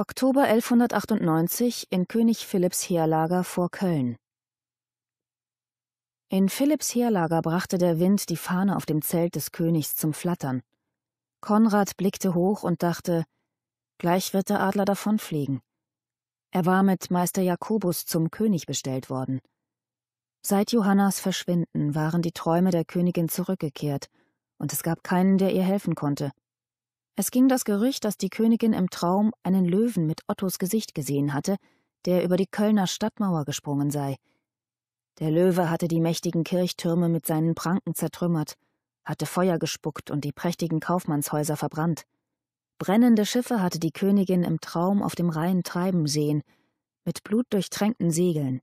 Oktober 1198 in König Philipps Heerlager vor Köln. In Philipps Heerlager brachte der Wind die Fahne auf dem Zelt des Königs zum Flattern. Konrad blickte hoch und dachte, gleich wird der Adler davonfliegen. Er war mit Meister Jakobus zum König bestellt worden. Seit Johannas Verschwinden waren die Träume der Königin zurückgekehrt, und es gab keinen, der ihr helfen konnte. Es ging das Gerücht, dass die Königin im Traum einen Löwen mit Ottos Gesicht gesehen hatte, der über die Kölner Stadtmauer gesprungen sei. Der Löwe hatte die mächtigen Kirchtürme mit seinen Pranken zertrümmert, hatte Feuer gespuckt und die prächtigen Kaufmannshäuser verbrannt. Brennende Schiffe hatte die Königin im Traum auf dem Rhein treiben sehen, mit blutdurchtränkten Segeln.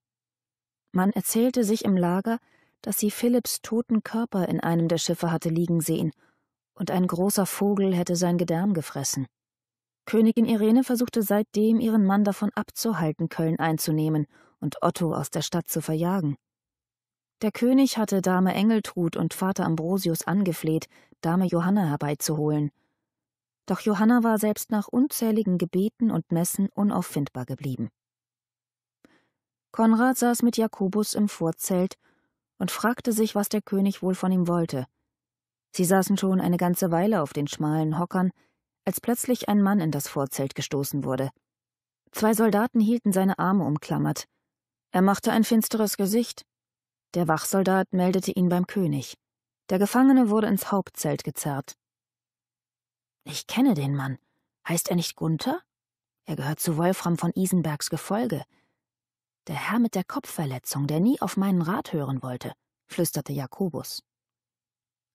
Man erzählte sich im Lager, dass sie Philipps toten Körper in einem der Schiffe hatte liegen sehen und ein großer Vogel hätte sein Gedärm gefressen. Königin Irene versuchte seitdem, ihren Mann davon abzuhalten, Köln einzunehmen und Otto aus der Stadt zu verjagen. Der König hatte Dame Engeltrud und Vater Ambrosius angefleht, Dame Johanna herbeizuholen. Doch Johanna war selbst nach unzähligen Gebeten und Messen unauffindbar geblieben. Konrad saß mit Jakobus im Vorzelt und fragte sich, was der König wohl von ihm wollte. Sie saßen schon eine ganze Weile auf den schmalen Hockern, als plötzlich ein Mann in das Vorzelt gestoßen wurde. Zwei Soldaten hielten seine Arme umklammert. Er machte ein finsteres Gesicht. Der Wachsoldat meldete ihn beim König. Der Gefangene wurde ins Hauptzelt gezerrt. Ich kenne den Mann. Heißt er nicht Gunther? Er gehört zu Wolfram von Isenbergs Gefolge. Der Herr mit der Kopfverletzung, der nie auf meinen Rat hören wollte, flüsterte Jakobus.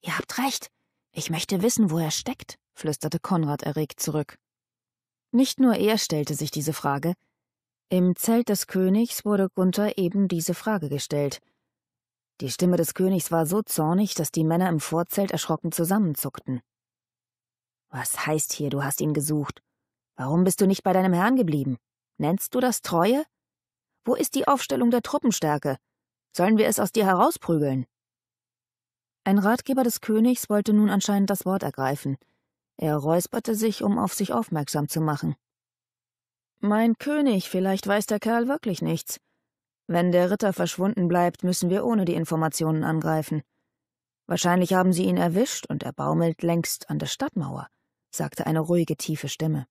Ihr habt recht. Ich möchte wissen, wo er steckt, flüsterte Konrad erregt zurück. Nicht nur er stellte sich diese Frage. Im Zelt des Königs wurde Gunther eben diese Frage gestellt. Die Stimme des Königs war so zornig, dass die Männer im Vorzelt erschrocken zusammenzuckten. Was heißt hier, du hast ihn gesucht? Warum bist du nicht bei deinem Herrn geblieben? Nennst du das Treue? Wo ist die Aufstellung der Truppenstärke? Sollen wir es aus dir herausprügeln? Ein Ratgeber des Königs wollte nun anscheinend das Wort ergreifen. Er räusperte sich, um auf sich aufmerksam zu machen. Mein König, vielleicht weiß der Kerl wirklich nichts. Wenn der Ritter verschwunden bleibt, müssen wir ohne die Informationen angreifen. Wahrscheinlich haben sie ihn erwischt und er baumelt längst an der Stadtmauer, sagte eine ruhige, tiefe Stimme.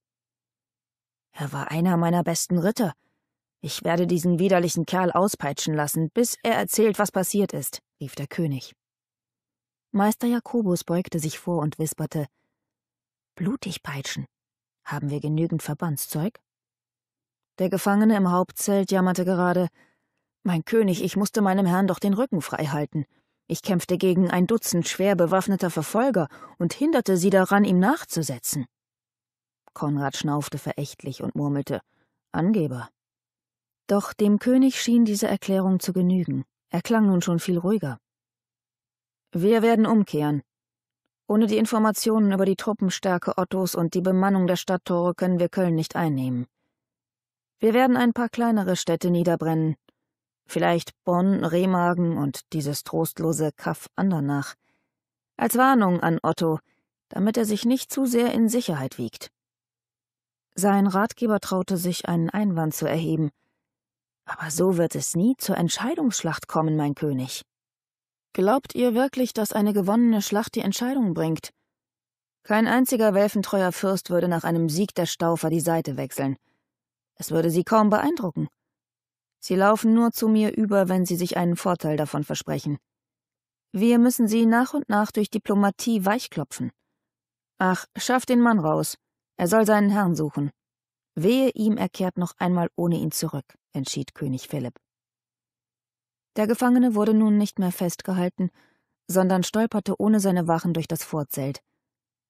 Er war einer meiner besten Ritter. Ich werde diesen widerlichen Kerl auspeitschen lassen, bis er erzählt, was passiert ist, rief der König. Meister Jakobus beugte sich vor und wisperte Blutig peitschen. Haben wir genügend Verbandszeug? Der Gefangene im Hauptzelt jammerte gerade Mein König, ich musste meinem Herrn doch den Rücken frei halten. Ich kämpfte gegen ein Dutzend schwer bewaffneter Verfolger und hinderte sie daran, ihm nachzusetzen. Konrad schnaufte verächtlich und murmelte Angeber. Doch dem König schien diese Erklärung zu genügen. Er klang nun schon viel ruhiger. Wir werden umkehren. Ohne die Informationen über die Truppenstärke Ottos und die Bemannung der Stadttore können wir Köln nicht einnehmen. Wir werden ein paar kleinere Städte niederbrennen. Vielleicht Bonn, Remagen und dieses trostlose Kaff Andernach. Als Warnung an Otto, damit er sich nicht zu sehr in Sicherheit wiegt. Sein Ratgeber traute sich, einen Einwand zu erheben. Aber so wird es nie zur Entscheidungsschlacht kommen, mein König. Glaubt ihr wirklich, dass eine gewonnene Schlacht die Entscheidung bringt? Kein einziger welfentreuer Fürst würde nach einem Sieg der Staufer die Seite wechseln. Es würde sie kaum beeindrucken. Sie laufen nur zu mir über, wenn sie sich einen Vorteil davon versprechen. Wir müssen sie nach und nach durch Diplomatie weichklopfen. Ach, schaff den Mann raus. Er soll seinen Herrn suchen. Wehe ihm, er kehrt noch einmal ohne ihn zurück, entschied König Philipp. Der Gefangene wurde nun nicht mehr festgehalten, sondern stolperte ohne seine Wachen durch das Vorzelt.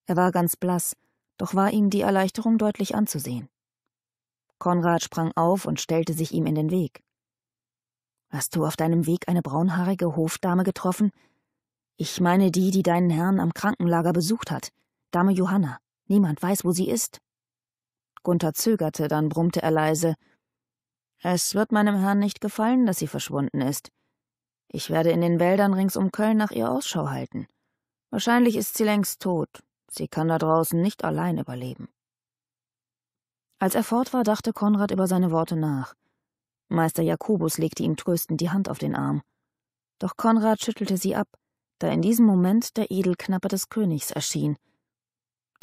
Er war ganz blass, doch war ihm die Erleichterung deutlich anzusehen. Konrad sprang auf und stellte sich ihm in den Weg. Hast du auf deinem Weg eine braunhaarige Hofdame getroffen? Ich meine die, die deinen Herrn am Krankenlager besucht hat. Dame Johanna. Niemand weiß, wo sie ist. Gunther zögerte, dann brummte er leise. Es wird meinem Herrn nicht gefallen, dass sie verschwunden ist. Ich werde in den Wäldern rings um Köln nach ihr Ausschau halten. Wahrscheinlich ist sie längst tot. Sie kann da draußen nicht allein überleben. Als er fort war, dachte Konrad über seine Worte nach. Meister Jakobus legte ihm tröstend die Hand auf den Arm. Doch Konrad schüttelte sie ab, da in diesem Moment der Edelknappe des Königs erschien.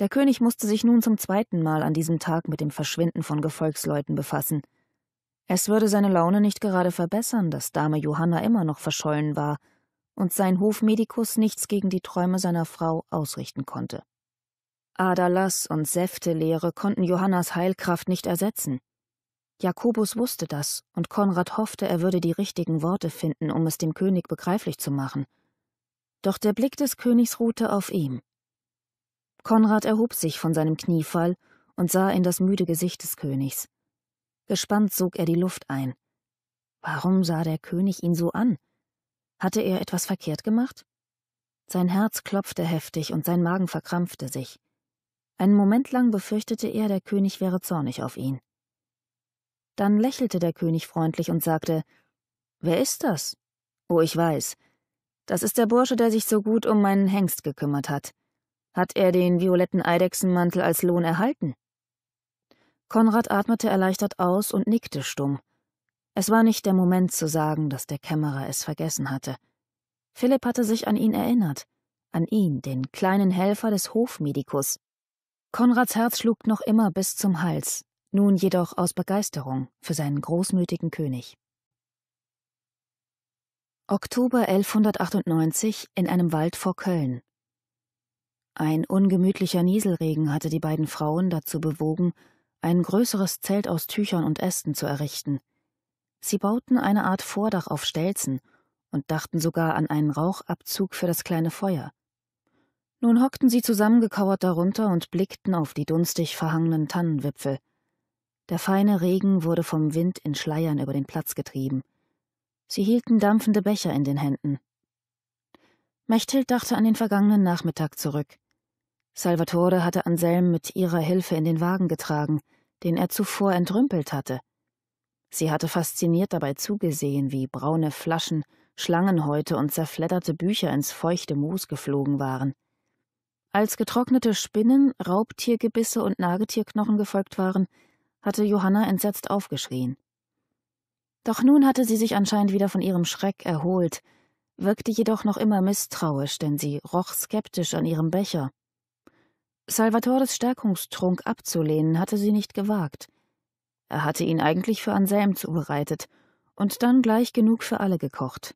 Der König musste sich nun zum zweiten Mal an diesem Tag mit dem Verschwinden von Gefolgsleuten befassen. Es würde seine Laune nicht gerade verbessern, dass Dame Johanna immer noch verschollen war und sein Hofmedikus nichts gegen die Träume seiner Frau ausrichten konnte. Adalas und Säftelehre konnten Johannas Heilkraft nicht ersetzen. Jakobus wusste das, und Konrad hoffte, er würde die richtigen Worte finden, um es dem König begreiflich zu machen. Doch der Blick des Königs ruhte auf ihm. Konrad erhob sich von seinem Kniefall und sah in das müde Gesicht des Königs. Gespannt sog er die Luft ein. Warum sah der König ihn so an? Hatte er etwas verkehrt gemacht? Sein Herz klopfte heftig und sein Magen verkrampfte sich. Einen Moment lang befürchtete er, der König wäre zornig auf ihn. Dann lächelte der König freundlich und sagte Wer ist das? Oh, ich weiß. Das ist der Bursche, der sich so gut um meinen Hengst gekümmert hat. Hat er den violetten Eidechsenmantel als Lohn erhalten? Konrad atmete erleichtert aus und nickte stumm. Es war nicht der Moment zu sagen, dass der Kämmerer es vergessen hatte. Philipp hatte sich an ihn erinnert, an ihn, den kleinen Helfer des Hofmedikus. Konrads Herz schlug noch immer bis zum Hals, nun jedoch aus Begeisterung für seinen großmütigen König. Oktober 1198 in einem Wald vor Köln. Ein ungemütlicher Nieselregen hatte die beiden Frauen dazu bewogen, ein größeres Zelt aus Tüchern und Ästen zu errichten. Sie bauten eine Art Vordach auf Stelzen und dachten sogar an einen Rauchabzug für das kleine Feuer. Nun hockten sie zusammengekauert darunter und blickten auf die dunstig verhangenen Tannenwipfel. Der feine Regen wurde vom Wind in Schleiern über den Platz getrieben. Sie hielten dampfende Becher in den Händen. Mechthild dachte an den vergangenen Nachmittag zurück. Salvatore hatte Anselm mit ihrer Hilfe in den Wagen getragen, den er zuvor entrümpelt hatte. Sie hatte fasziniert dabei zugesehen, wie braune Flaschen, Schlangenhäute und zerfledderte Bücher ins feuchte Moos geflogen waren. Als getrocknete Spinnen, Raubtiergebisse und Nagetierknochen gefolgt waren, hatte Johanna entsetzt aufgeschrien. Doch nun hatte sie sich anscheinend wieder von ihrem Schreck erholt, wirkte jedoch noch immer misstrauisch, denn sie roch skeptisch an ihrem Becher, Salvatores Stärkungstrunk abzulehnen, hatte sie nicht gewagt. Er hatte ihn eigentlich für Anselm zubereitet und dann gleich genug für alle gekocht.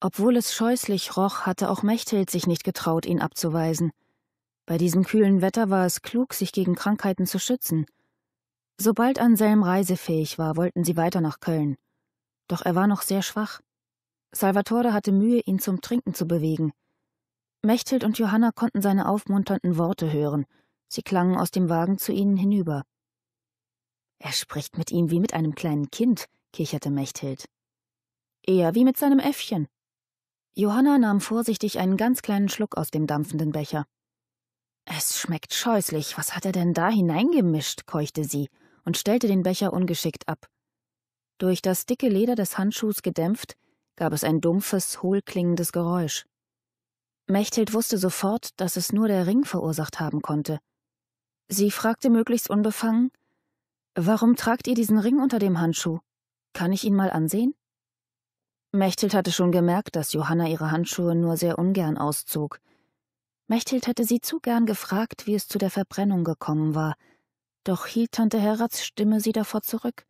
Obwohl es scheußlich roch, hatte auch Mechthild sich nicht getraut, ihn abzuweisen. Bei diesem kühlen Wetter war es klug, sich gegen Krankheiten zu schützen. Sobald Anselm reisefähig war, wollten sie weiter nach Köln. Doch er war noch sehr schwach. Salvatore hatte Mühe, ihn zum Trinken zu bewegen. Mechthild und Johanna konnten seine aufmunternden Worte hören. Sie klangen aus dem Wagen zu ihnen hinüber. Er spricht mit ihm wie mit einem kleinen Kind, kicherte Mechthild. Eher wie mit seinem Äffchen. Johanna nahm vorsichtig einen ganz kleinen Schluck aus dem dampfenden Becher. Es schmeckt scheußlich. Was hat er denn da hineingemischt? keuchte sie und stellte den Becher ungeschickt ab. Durch das dicke Leder des Handschuhs gedämpft, gab es ein dumpfes, hohlklingendes Geräusch. Mechthild wusste sofort, dass es nur der Ring verursacht haben konnte. Sie fragte möglichst unbefangen, Warum tragt ihr diesen Ring unter dem Handschuh? Kann ich ihn mal ansehen? Mechthild hatte schon gemerkt, dass Johanna ihre Handschuhe nur sehr ungern auszog. Mechthild hätte sie zu gern gefragt, wie es zu der Verbrennung gekommen war, doch hielt Tante Herrats Stimme sie davor zurück.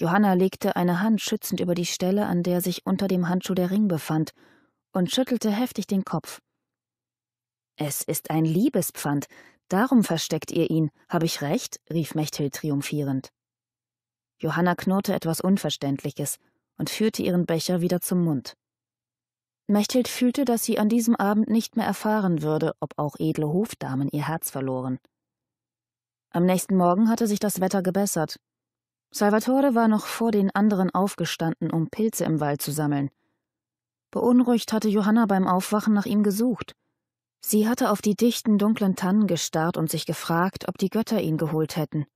Johanna legte eine Hand schützend über die Stelle, an der sich unter dem Handschuh der Ring befand, und schüttelte heftig den Kopf. Es ist ein Liebespfand, darum versteckt ihr ihn, habe ich recht? rief Mechthild triumphierend. Johanna knurrte etwas Unverständliches und führte ihren Becher wieder zum Mund. Mechthild fühlte, dass sie an diesem Abend nicht mehr erfahren würde, ob auch edle Hofdamen ihr Herz verloren. Am nächsten Morgen hatte sich das Wetter gebessert. Salvatore war noch vor den anderen aufgestanden, um Pilze im Wald zu sammeln. Beunruhigt hatte Johanna beim Aufwachen nach ihm gesucht. Sie hatte auf die dichten, dunklen Tannen gestarrt und sich gefragt, ob die Götter ihn geholt hätten.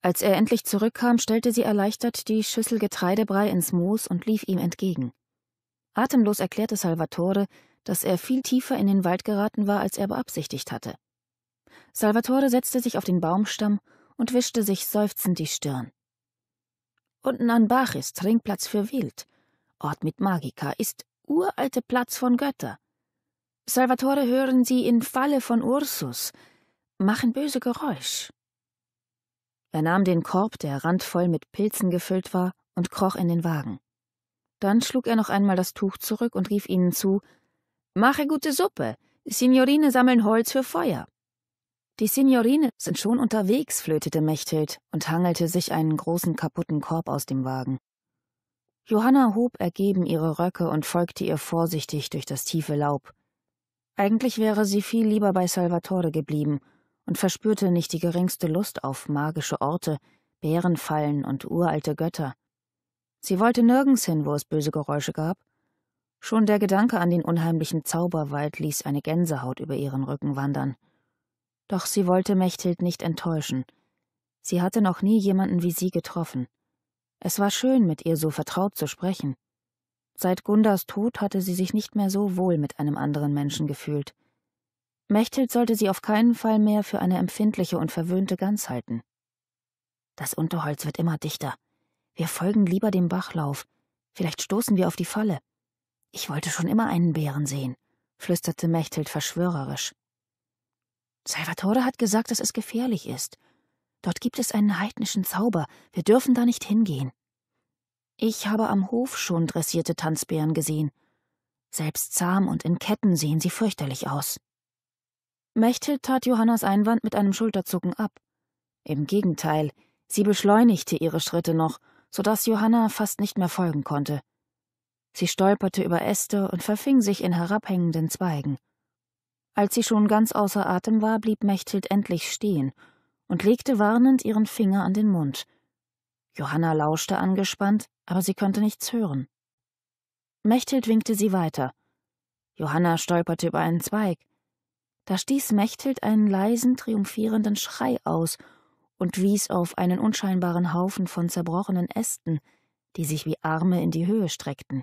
Als er endlich zurückkam, stellte sie erleichtert die Schüssel Getreidebrei ins Moos und lief ihm entgegen. Atemlos erklärte Salvatore, dass er viel tiefer in den Wald geraten war, als er beabsichtigt hatte. Salvatore setzte sich auf den Baumstamm und wischte sich seufzend die Stirn. Unten an Bach ist Trinkplatz für Wild. Ort mit Magica, ist uralte Platz von Götter. Salvatore hören sie in Falle von Ursus, machen böse Geräusch. Er nahm den Korb, der randvoll mit Pilzen gefüllt war, und kroch in den Wagen. Dann schlug er noch einmal das Tuch zurück und rief ihnen zu Mache gute Suppe. Signorine sammeln Holz für Feuer. Die Signorine sind schon unterwegs, flötete Mechthild und hangelte sich einen großen kaputten Korb aus dem Wagen. Johanna hob ergeben ihre Röcke und folgte ihr vorsichtig durch das tiefe Laub. Eigentlich wäre sie viel lieber bei Salvatore geblieben und verspürte nicht die geringste Lust auf magische Orte, Bärenfallen und uralte Götter. Sie wollte nirgends hin, wo es böse Geräusche gab. Schon der Gedanke an den unheimlichen Zauberwald ließ eine Gänsehaut über ihren Rücken wandern. Doch sie wollte Mechthild nicht enttäuschen. Sie hatte noch nie jemanden wie sie getroffen. Es war schön, mit ihr so vertraut zu sprechen. Seit Gundas Tod hatte sie sich nicht mehr so wohl mit einem anderen Menschen gefühlt. Mechthild sollte sie auf keinen Fall mehr für eine empfindliche und verwöhnte Gans halten. Das Unterholz wird immer dichter. Wir folgen lieber dem Bachlauf. Vielleicht stoßen wir auf die Falle. Ich wollte schon immer einen Bären sehen, flüsterte Mechthild verschwörerisch. Salvatore hat gesagt, dass es gefährlich ist Dort gibt es einen heidnischen Zauber, wir dürfen da nicht hingehen. Ich habe am Hof schon dressierte Tanzbären gesehen. Selbst zahm und in Ketten sehen sie fürchterlich aus. Mechthild tat Johannas Einwand mit einem Schulterzucken ab. Im Gegenteil, sie beschleunigte ihre Schritte noch, so dass Johanna fast nicht mehr folgen konnte. Sie stolperte über Äste und verfing sich in herabhängenden Zweigen. Als sie schon ganz außer Atem war, blieb Mechthild endlich stehen und legte warnend ihren Finger an den Mund. Johanna lauschte angespannt, aber sie konnte nichts hören. Mechthild winkte sie weiter. Johanna stolperte über einen Zweig. Da stieß Mechthild einen leisen, triumphierenden Schrei aus und wies auf einen unscheinbaren Haufen von zerbrochenen Ästen, die sich wie Arme in die Höhe streckten.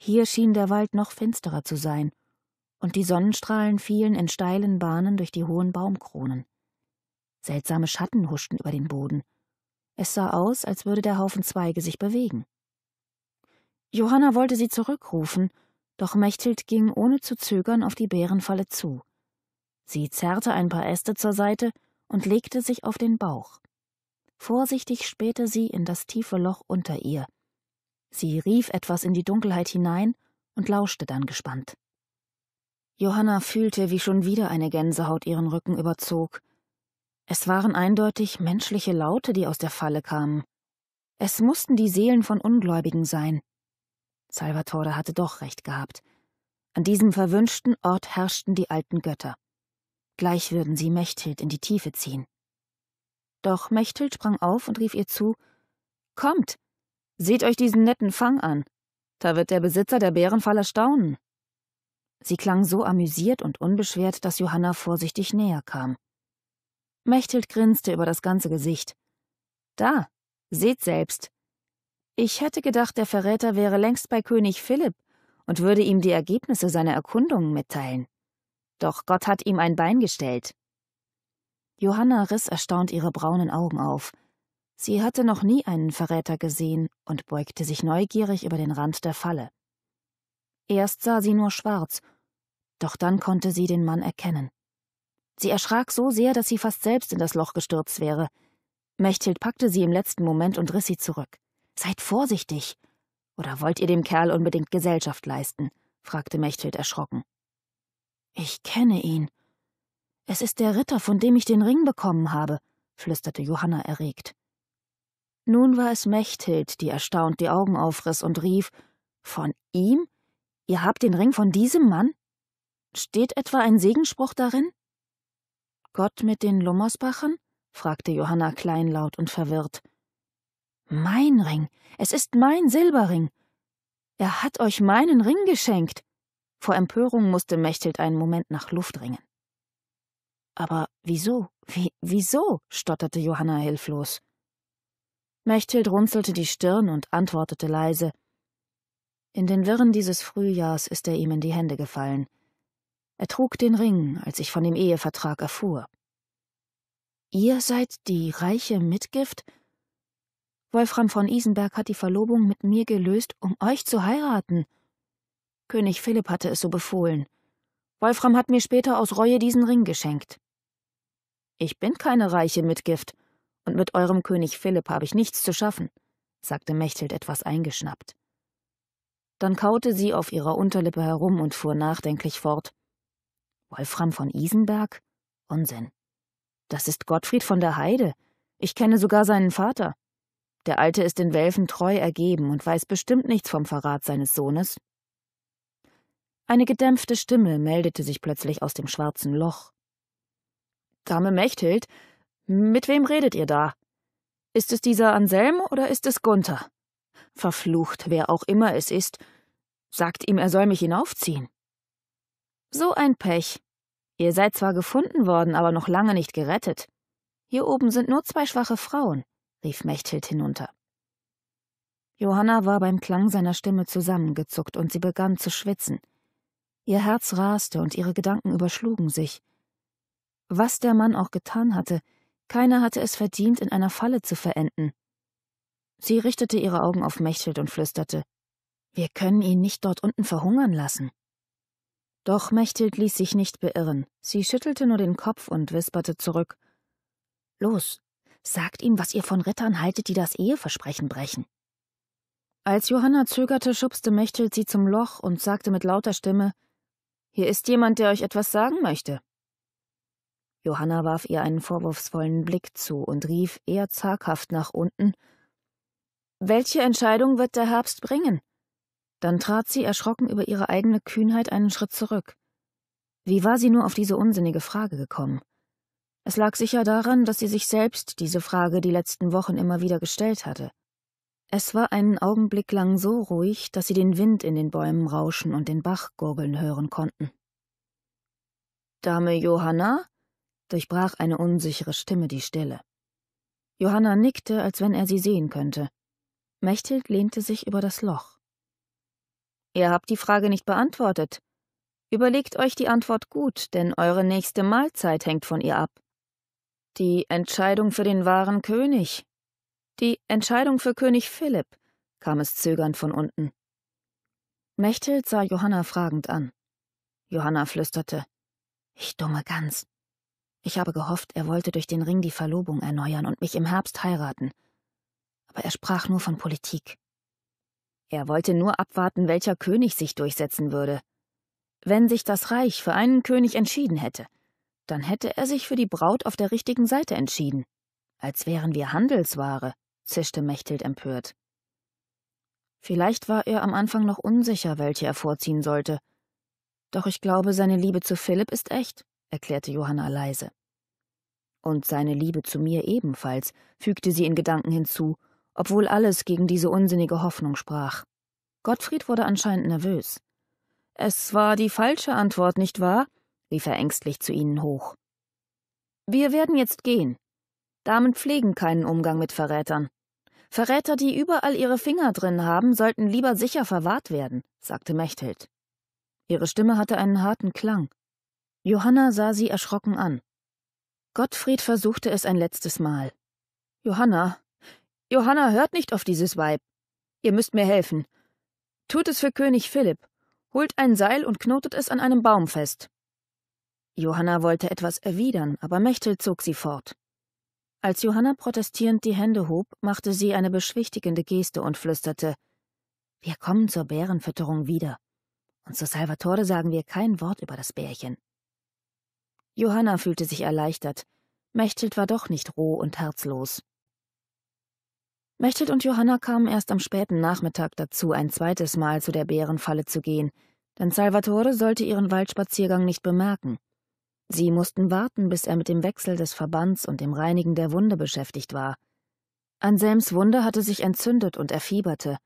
Hier schien der Wald noch finsterer zu sein, und die Sonnenstrahlen fielen in steilen Bahnen durch die hohen Baumkronen. Seltsame Schatten huschten über den Boden. Es sah aus, als würde der Haufen Zweige sich bewegen. Johanna wollte sie zurückrufen, doch Mechthild ging ohne zu zögern auf die Bärenfalle zu. Sie zerrte ein paar Äste zur Seite und legte sich auf den Bauch. Vorsichtig spähte sie in das tiefe Loch unter ihr. Sie rief etwas in die Dunkelheit hinein und lauschte dann gespannt. Johanna fühlte, wie schon wieder eine Gänsehaut ihren Rücken überzog, es waren eindeutig menschliche Laute, die aus der Falle kamen. Es mussten die Seelen von Ungläubigen sein. Salvatore hatte doch recht gehabt. An diesem verwünschten Ort herrschten die alten Götter. Gleich würden sie Mechthild in die Tiefe ziehen. Doch Mechthild sprang auf und rief ihr zu Kommt, seht euch diesen netten Fang an. Da wird der Besitzer der Bärenfalle staunen. Sie klang so amüsiert und unbeschwert, dass Johanna vorsichtig näher kam. Mechthild grinste über das ganze Gesicht. Da, seht selbst. Ich hätte gedacht, der Verräter wäre längst bei König Philipp und würde ihm die Ergebnisse seiner Erkundungen mitteilen. Doch Gott hat ihm ein Bein gestellt. Johanna riss erstaunt ihre braunen Augen auf. Sie hatte noch nie einen Verräter gesehen und beugte sich neugierig über den Rand der Falle. Erst sah sie nur schwarz, doch dann konnte sie den Mann erkennen. Sie erschrak so sehr, dass sie fast selbst in das Loch gestürzt wäre. Mechthild packte sie im letzten Moment und riss sie zurück. Seid vorsichtig. Oder wollt ihr dem Kerl unbedingt Gesellschaft leisten? fragte Mechthild erschrocken. Ich kenne ihn. Es ist der Ritter, von dem ich den Ring bekommen habe, flüsterte Johanna erregt. Nun war es Mechthild, die erstaunt die Augen aufriss und rief Von ihm? Ihr habt den Ring von diesem Mann? Steht etwa ein Segenspruch darin? Gott mit den Lummersbachern? fragte Johanna kleinlaut und verwirrt. Mein Ring. Es ist mein Silberring. Er hat euch meinen Ring geschenkt. Vor Empörung musste Mechthild einen Moment nach Luft ringen. Aber wieso? Wie, wieso? stotterte Johanna hilflos. Mechthild runzelte die Stirn und antwortete leise. In den Wirren dieses Frühjahrs ist er ihm in die Hände gefallen. Er trug den Ring, als ich von dem Ehevertrag erfuhr. Ihr seid die reiche Mitgift? Wolfram von Isenberg hat die Verlobung mit mir gelöst, um euch zu heiraten. König Philipp hatte es so befohlen. Wolfram hat mir später aus Reue diesen Ring geschenkt. Ich bin keine reiche Mitgift, und mit eurem König Philipp habe ich nichts zu schaffen, sagte Mechthild etwas eingeschnappt. Dann kaute sie auf ihrer Unterlippe herum und fuhr nachdenklich fort. Wolfram von Isenberg? Unsinn. Das ist Gottfried von der Heide. Ich kenne sogar seinen Vater. Der Alte ist den Welfen treu ergeben und weiß bestimmt nichts vom Verrat seines Sohnes. Eine gedämpfte Stimme meldete sich plötzlich aus dem schwarzen Loch. Dame Mechthild, mit wem redet ihr da? Ist es dieser Anselm oder ist es Gunther? Verflucht, wer auch immer es ist, sagt ihm, er soll mich hinaufziehen. So ein Pech. Ihr seid zwar gefunden worden, aber noch lange nicht gerettet. Hier oben sind nur zwei schwache Frauen, rief Mechthild hinunter. Johanna war beim Klang seiner Stimme zusammengezuckt und sie begann zu schwitzen. Ihr Herz raste und ihre Gedanken überschlugen sich. Was der Mann auch getan hatte, keiner hatte es verdient, in einer Falle zu verenden. Sie richtete ihre Augen auf Mechthild und flüsterte: Wir können ihn nicht dort unten verhungern lassen. Doch Mechthild ließ sich nicht beirren. Sie schüttelte nur den Kopf und wisperte zurück. Los, sagt ihm, was ihr von Rittern haltet, die das Eheversprechen brechen. Als Johanna zögerte, schubste Mechthild sie zum Loch und sagte mit lauter Stimme: Hier ist jemand, der euch etwas sagen möchte. Johanna warf ihr einen vorwurfsvollen Blick zu und rief eher zaghaft nach unten: Welche Entscheidung wird der Herbst bringen? Dann trat sie erschrocken über ihre eigene Kühnheit einen Schritt zurück. Wie war sie nur auf diese unsinnige Frage gekommen? Es lag sicher daran, dass sie sich selbst diese Frage die letzten Wochen immer wieder gestellt hatte. Es war einen Augenblick lang so ruhig, dass sie den Wind in den Bäumen rauschen und den Bach gurgeln hören konnten. Dame Johanna? durchbrach eine unsichere Stimme die Stille. Johanna nickte, als wenn er sie sehen könnte. Mechthild lehnte sich über das Loch. Ihr habt die Frage nicht beantwortet. Überlegt euch die Antwort gut, denn eure nächste Mahlzeit hängt von ihr ab. Die Entscheidung für den wahren König. Die Entscheidung für König Philipp, kam es zögernd von unten. Mechthild sah Johanna fragend an. Johanna flüsterte. Ich dumme Gans. Ich habe gehofft, er wollte durch den Ring die Verlobung erneuern und mich im Herbst heiraten. Aber er sprach nur von Politik. Er wollte nur abwarten, welcher König sich durchsetzen würde. Wenn sich das Reich für einen König entschieden hätte, dann hätte er sich für die Braut auf der richtigen Seite entschieden. Als wären wir Handelsware, zischte Mechthild empört. Vielleicht war er am Anfang noch unsicher, welche er vorziehen sollte. Doch ich glaube, seine Liebe zu Philipp ist echt, erklärte Johanna leise. Und seine Liebe zu mir ebenfalls, fügte sie in Gedanken hinzu obwohl alles gegen diese unsinnige Hoffnung sprach. Gottfried wurde anscheinend nervös. Es war die falsche Antwort, nicht wahr? rief er ängstlich zu ihnen hoch. Wir werden jetzt gehen. Damen pflegen keinen Umgang mit Verrätern. Verräter, die überall ihre Finger drin haben, sollten lieber sicher verwahrt werden, sagte Mechthild. Ihre Stimme hatte einen harten Klang. Johanna sah sie erschrocken an. Gottfried versuchte es ein letztes Mal. Johanna, Johanna hört nicht auf dieses Weib. Ihr müsst mir helfen. Tut es für König Philipp. Holt ein Seil und knotet es an einem Baum fest. Johanna wollte etwas erwidern, aber Mechtel zog sie fort. Als Johanna protestierend die Hände hob, machte sie eine beschwichtigende Geste und flüsterte Wir kommen zur Bärenfütterung wieder. Und zu Salvatore sagen wir kein Wort über das Bärchen. Johanna fühlte sich erleichtert. Mechtelt war doch nicht roh und herzlos. Mechthild und Johanna kamen erst am späten Nachmittag dazu, ein zweites Mal zu der Bärenfalle zu gehen, denn Salvatore sollte ihren Waldspaziergang nicht bemerken. Sie mussten warten, bis er mit dem Wechsel des Verbands und dem Reinigen der Wunde beschäftigt war. Anselms Wunde hatte sich entzündet und erfieberte.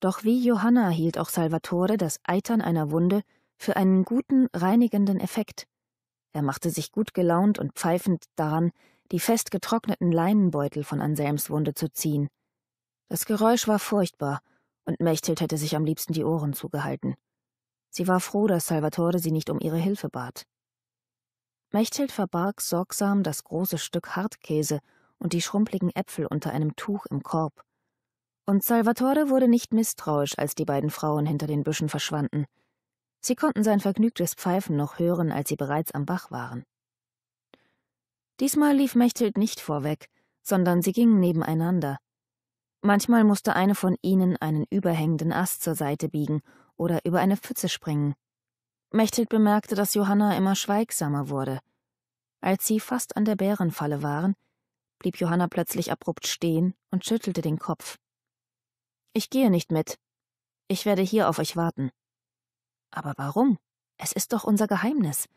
Doch wie Johanna hielt auch Salvatore das Eitern einer Wunde für einen guten, reinigenden Effekt. Er machte sich gut gelaunt und pfeifend daran, die fest getrockneten Leinenbeutel von Anselms Wunde zu ziehen. Das Geräusch war furchtbar, und Mechthild hätte sich am liebsten die Ohren zugehalten. Sie war froh, dass Salvatore sie nicht um ihre Hilfe bat. Mechthild verbarg sorgsam das große Stück Hartkäse und die schrumpeligen Äpfel unter einem Tuch im Korb. Und Salvatore wurde nicht misstrauisch, als die beiden Frauen hinter den Büschen verschwanden. Sie konnten sein vergnügtes Pfeifen noch hören, als sie bereits am Bach waren. Diesmal lief Mechthild nicht vorweg, sondern sie gingen nebeneinander. Manchmal musste eine von ihnen einen überhängenden Ast zur Seite biegen oder über eine Pfütze springen. Mechthild bemerkte, dass Johanna immer schweigsamer wurde. Als sie fast an der Bärenfalle waren, blieb Johanna plötzlich abrupt stehen und schüttelte den Kopf. Ich gehe nicht mit. Ich werde hier auf euch warten. Aber warum? Es ist doch unser Geheimnis.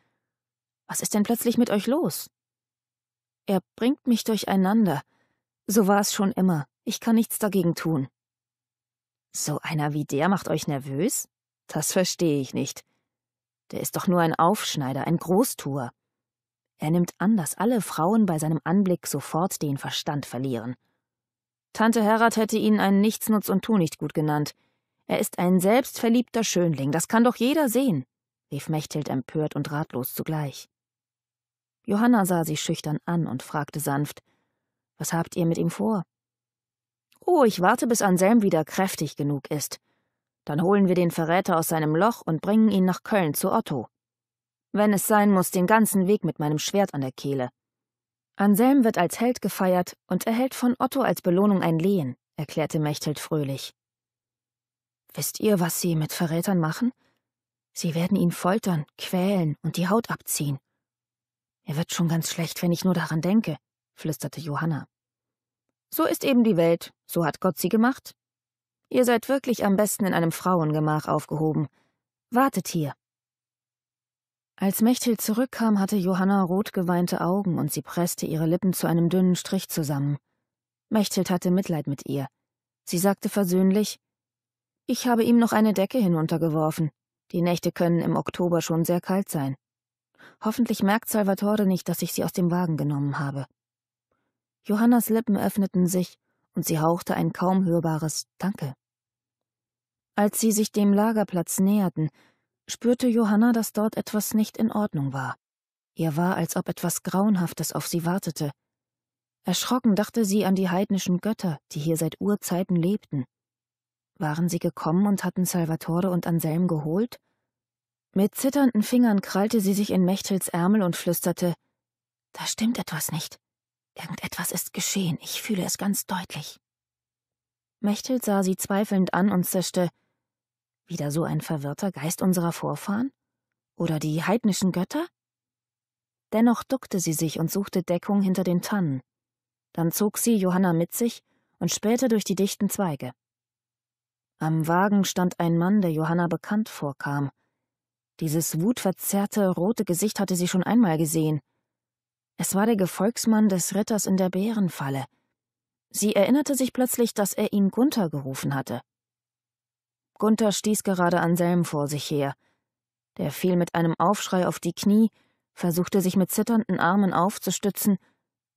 Was ist denn plötzlich mit euch los? Er bringt mich durcheinander. So war es schon immer. Ich kann nichts dagegen tun. So einer wie der macht euch nervös? Das verstehe ich nicht. Der ist doch nur ein Aufschneider, ein Großtuer. Er nimmt an, dass alle Frauen bei seinem Anblick sofort den Verstand verlieren. Tante Herrat hätte ihn einen Nichtsnutz und Tunichtgut genannt. Er ist ein selbstverliebter Schönling, das kann doch jeder sehen, rief Mechthild empört und ratlos zugleich. Johanna sah sie schüchtern an und fragte sanft Was habt ihr mit ihm vor? Oh, ich warte, bis Anselm wieder kräftig genug ist. Dann holen wir den Verräter aus seinem Loch und bringen ihn nach Köln zu Otto. Wenn es sein muss, den ganzen Weg mit meinem Schwert an der Kehle. Anselm wird als Held gefeiert und erhält von Otto als Belohnung ein Lehen, erklärte Mechthild fröhlich. Wisst ihr, was sie mit Verrätern machen? Sie werden ihn foltern, quälen und die Haut abziehen. Er wird schon ganz schlecht, wenn ich nur daran denke, flüsterte Johanna. So ist eben die Welt, so hat Gott sie gemacht. Ihr seid wirklich am besten in einem Frauengemach aufgehoben. Wartet hier. Als Mechthild zurückkam, hatte Johanna rotgeweinte Augen und sie presste ihre Lippen zu einem dünnen Strich zusammen. Mechthild hatte Mitleid mit ihr. Sie sagte versöhnlich, ich habe ihm noch eine Decke hinuntergeworfen. Die Nächte können im Oktober schon sehr kalt sein. Hoffentlich merkt Salvatore nicht, dass ich sie aus dem Wagen genommen habe. Johannas Lippen öffneten sich, und sie hauchte ein kaum hörbares Danke. Als sie sich dem Lagerplatz näherten, spürte Johanna, dass dort etwas nicht in Ordnung war. Ihr war, als ob etwas Grauenhaftes auf sie wartete. Erschrocken dachte sie an die heidnischen Götter, die hier seit Urzeiten lebten. Waren sie gekommen und hatten Salvatore und Anselm geholt? Mit zitternden Fingern krallte sie sich in Mechtels Ärmel und flüsterte Da stimmt etwas nicht. Irgendetwas ist geschehen, ich fühle es ganz deutlich. Mechthild sah sie zweifelnd an und zischte Wieder so ein verwirrter Geist unserer Vorfahren? Oder die heidnischen Götter? Dennoch duckte sie sich und suchte Deckung hinter den Tannen. Dann zog sie Johanna mit sich und spähte durch die dichten Zweige. Am Wagen stand ein Mann, der Johanna bekannt vorkam. Dieses wutverzerrte, rote Gesicht hatte sie schon einmal gesehen. Es war der Gefolgsmann des Ritters in der Bärenfalle. Sie erinnerte sich plötzlich, dass er ihn Gunther gerufen hatte. Gunther stieß gerade Anselm vor sich her. Der fiel mit einem Aufschrei auf die Knie, versuchte sich mit zitternden Armen aufzustützen,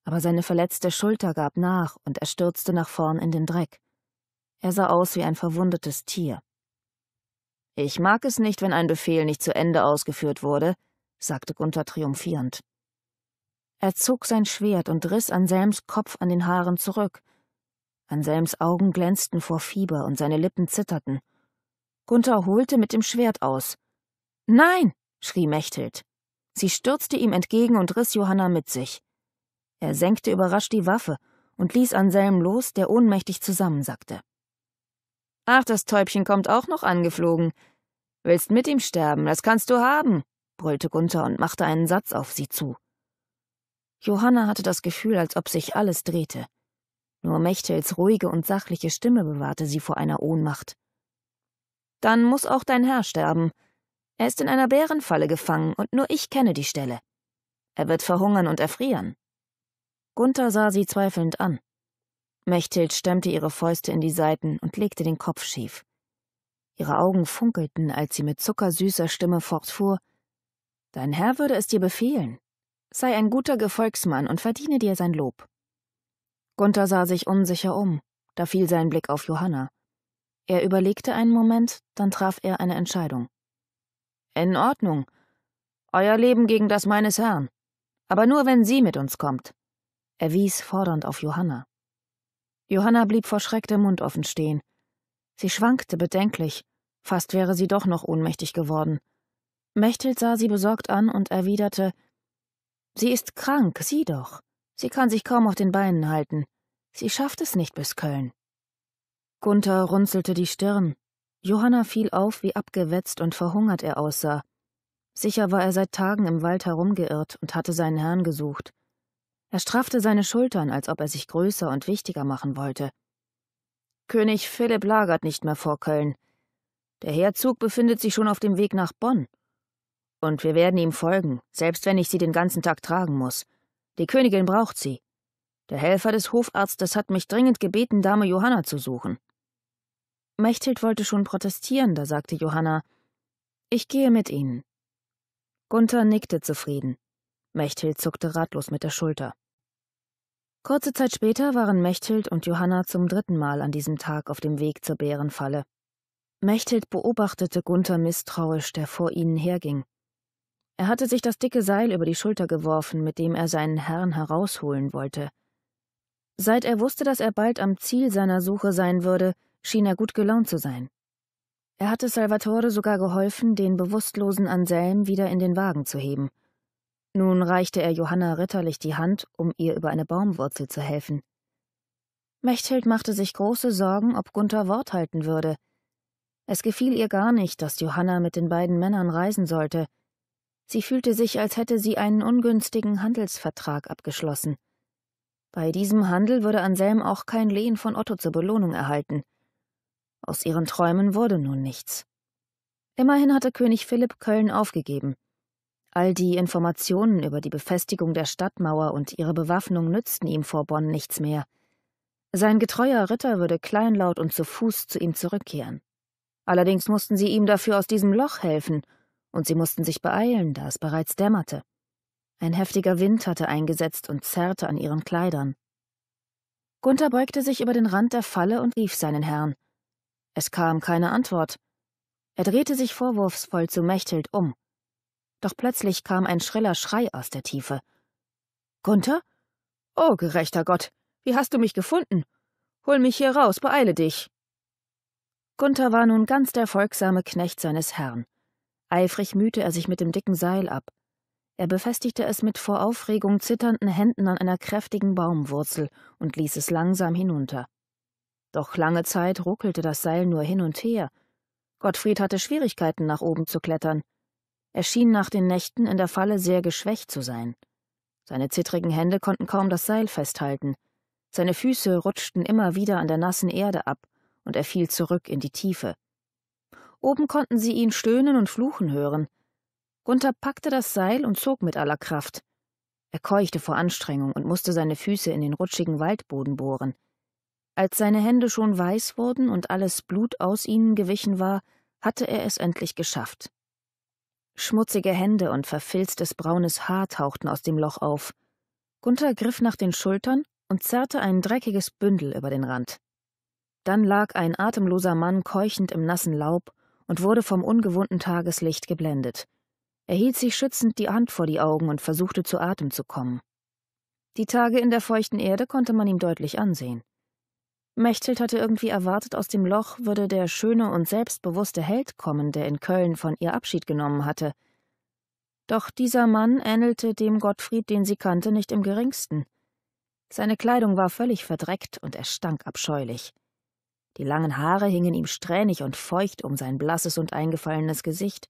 aber seine verletzte Schulter gab nach und er stürzte nach vorn in den Dreck. Er sah aus wie ein verwundetes Tier. Ich mag es nicht, wenn ein Befehl nicht zu Ende ausgeführt wurde, sagte Gunther triumphierend. Er zog sein Schwert und riss Anselms Kopf an den Haaren zurück. Anselms Augen glänzten vor Fieber und seine Lippen zitterten. Gunther holte mit dem Schwert aus. Nein! schrie Mechthild. Sie stürzte ihm entgegen und riss Johanna mit sich. Er senkte überrascht die Waffe und ließ Anselm los, der ohnmächtig zusammensackte. Ach, das Täubchen kommt auch noch angeflogen, Willst mit ihm sterben, das kannst du haben, brüllte Gunther und machte einen Satz auf sie zu. Johanna hatte das Gefühl, als ob sich alles drehte. Nur Mechthilds ruhige und sachliche Stimme bewahrte sie vor einer Ohnmacht. Dann muss auch dein Herr sterben. Er ist in einer Bärenfalle gefangen und nur ich kenne die Stelle. Er wird verhungern und erfrieren. Gunther sah sie zweifelnd an. Mechthild stemmte ihre Fäuste in die Seiten und legte den Kopf schief. Ihre Augen funkelten, als sie mit zuckersüßer Stimme fortfuhr Dein Herr würde es dir befehlen. Sei ein guter Gefolgsmann und verdiene dir sein Lob. Gunther sah sich unsicher um, da fiel sein Blick auf Johanna. Er überlegte einen Moment, dann traf er eine Entscheidung. In Ordnung. Euer Leben gegen das meines Herrn. Aber nur, wenn sie mit uns kommt. Er wies fordernd auf Johanna. Johanna blieb vor Schreck der Mund offen stehen. Sie schwankte bedenklich, Fast wäre sie doch noch ohnmächtig geworden. Mechthild sah sie besorgt an und erwiderte Sie ist krank, sieh doch. Sie kann sich kaum auf den Beinen halten. Sie schafft es nicht bis Köln. Gunther runzelte die Stirn. Johanna fiel auf, wie abgewetzt und verhungert er aussah. Sicher war er seit Tagen im Wald herumgeirrt und hatte seinen Herrn gesucht. Er straffte seine Schultern, als ob er sich größer und wichtiger machen wollte. König Philipp lagert nicht mehr vor Köln. Der Herzog befindet sich schon auf dem Weg nach Bonn. Und wir werden ihm folgen, selbst wenn ich sie den ganzen Tag tragen muss. Die Königin braucht sie. Der Helfer des Hofarztes hat mich dringend gebeten, Dame Johanna zu suchen. Mechthild wollte schon protestieren, da sagte Johanna, ich gehe mit Ihnen. Gunther nickte zufrieden. Mechthild zuckte ratlos mit der Schulter. Kurze Zeit später waren Mechthild und Johanna zum dritten Mal an diesem Tag auf dem Weg zur Bärenfalle. Mechthild beobachtete Gunther misstrauisch, der vor ihnen herging. Er hatte sich das dicke Seil über die Schulter geworfen, mit dem er seinen Herrn herausholen wollte. Seit er wusste, dass er bald am Ziel seiner Suche sein würde, schien er gut gelaunt zu sein. Er hatte Salvatore sogar geholfen, den bewusstlosen Anselm wieder in den Wagen zu heben. Nun reichte er Johanna ritterlich die Hand, um ihr über eine Baumwurzel zu helfen. Mechthild machte sich große Sorgen, ob Gunther Wort halten würde – es gefiel ihr gar nicht, dass Johanna mit den beiden Männern reisen sollte. Sie fühlte sich, als hätte sie einen ungünstigen Handelsvertrag abgeschlossen. Bei diesem Handel würde Anselm auch kein Lehen von Otto zur Belohnung erhalten. Aus ihren Träumen wurde nun nichts. Immerhin hatte König Philipp Köln aufgegeben. All die Informationen über die Befestigung der Stadtmauer und ihre Bewaffnung nützten ihm vor Bonn nichts mehr. Sein getreuer Ritter würde kleinlaut und zu Fuß zu ihm zurückkehren. Allerdings mussten sie ihm dafür aus diesem Loch helfen, und sie mussten sich beeilen, da es bereits dämmerte. Ein heftiger Wind hatte eingesetzt und zerrte an ihren Kleidern. Gunther beugte sich über den Rand der Falle und rief seinen Herrn. Es kam keine Antwort. Er drehte sich vorwurfsvoll zu Mechthild um. Doch plötzlich kam ein schriller Schrei aus der Tiefe. Gunther? Oh, gerechter Gott, wie hast du mich gefunden? Hol mich hier raus, beeile dich. Gunther war nun ganz der folgsame Knecht seines Herrn. Eifrig mühte er sich mit dem dicken Seil ab. Er befestigte es mit vor Aufregung zitternden Händen an einer kräftigen Baumwurzel und ließ es langsam hinunter. Doch lange Zeit ruckelte das Seil nur hin und her. Gottfried hatte Schwierigkeiten, nach oben zu klettern. Er schien nach den Nächten in der Falle sehr geschwächt zu sein. Seine zittrigen Hände konnten kaum das Seil festhalten. Seine Füße rutschten immer wieder an der nassen Erde ab, und er fiel zurück in die Tiefe. Oben konnten sie ihn stöhnen und fluchen hören. Gunther packte das Seil und zog mit aller Kraft. Er keuchte vor Anstrengung und musste seine Füße in den rutschigen Waldboden bohren. Als seine Hände schon weiß wurden und alles Blut aus ihnen gewichen war, hatte er es endlich geschafft. Schmutzige Hände und verfilztes braunes Haar tauchten aus dem Loch auf. Gunther griff nach den Schultern und zerrte ein dreckiges Bündel über den Rand. Dann lag ein atemloser Mann keuchend im nassen Laub und wurde vom ungewohnten Tageslicht geblendet. Er hielt sich schützend die Hand vor die Augen und versuchte zu Atem zu kommen. Die Tage in der feuchten Erde konnte man ihm deutlich ansehen. Mechthild hatte irgendwie erwartet, aus dem Loch würde der schöne und selbstbewusste Held kommen, der in Köln von ihr Abschied genommen hatte. Doch dieser Mann ähnelte dem Gottfried, den sie kannte, nicht im geringsten. Seine Kleidung war völlig verdreckt und er stank abscheulich. Die langen Haare hingen ihm strähnig und feucht um sein blasses und eingefallenes Gesicht.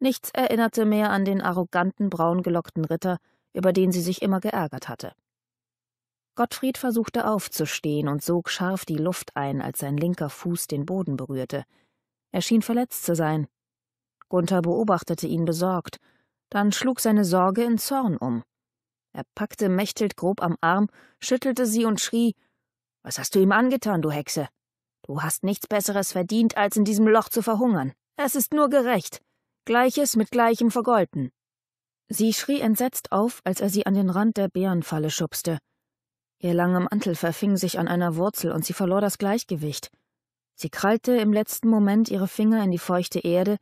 Nichts erinnerte mehr an den arroganten, braungelockten Ritter, über den sie sich immer geärgert hatte. Gottfried versuchte aufzustehen und sog scharf die Luft ein, als sein linker Fuß den Boden berührte. Er schien verletzt zu sein. Gunther beobachtete ihn besorgt, dann schlug seine Sorge in Zorn um. Er packte Mechtelt grob am Arm, schüttelte sie und schrie Was hast du ihm angetan, du Hexe? Du hast nichts Besseres verdient, als in diesem Loch zu verhungern. Es ist nur gerecht. Gleiches mit Gleichem vergolten. Sie schrie entsetzt auf, als er sie an den Rand der Bärenfalle schubste. Ihr langer Mantel verfing sich an einer Wurzel und sie verlor das Gleichgewicht. Sie krallte im letzten Moment ihre Finger in die feuchte Erde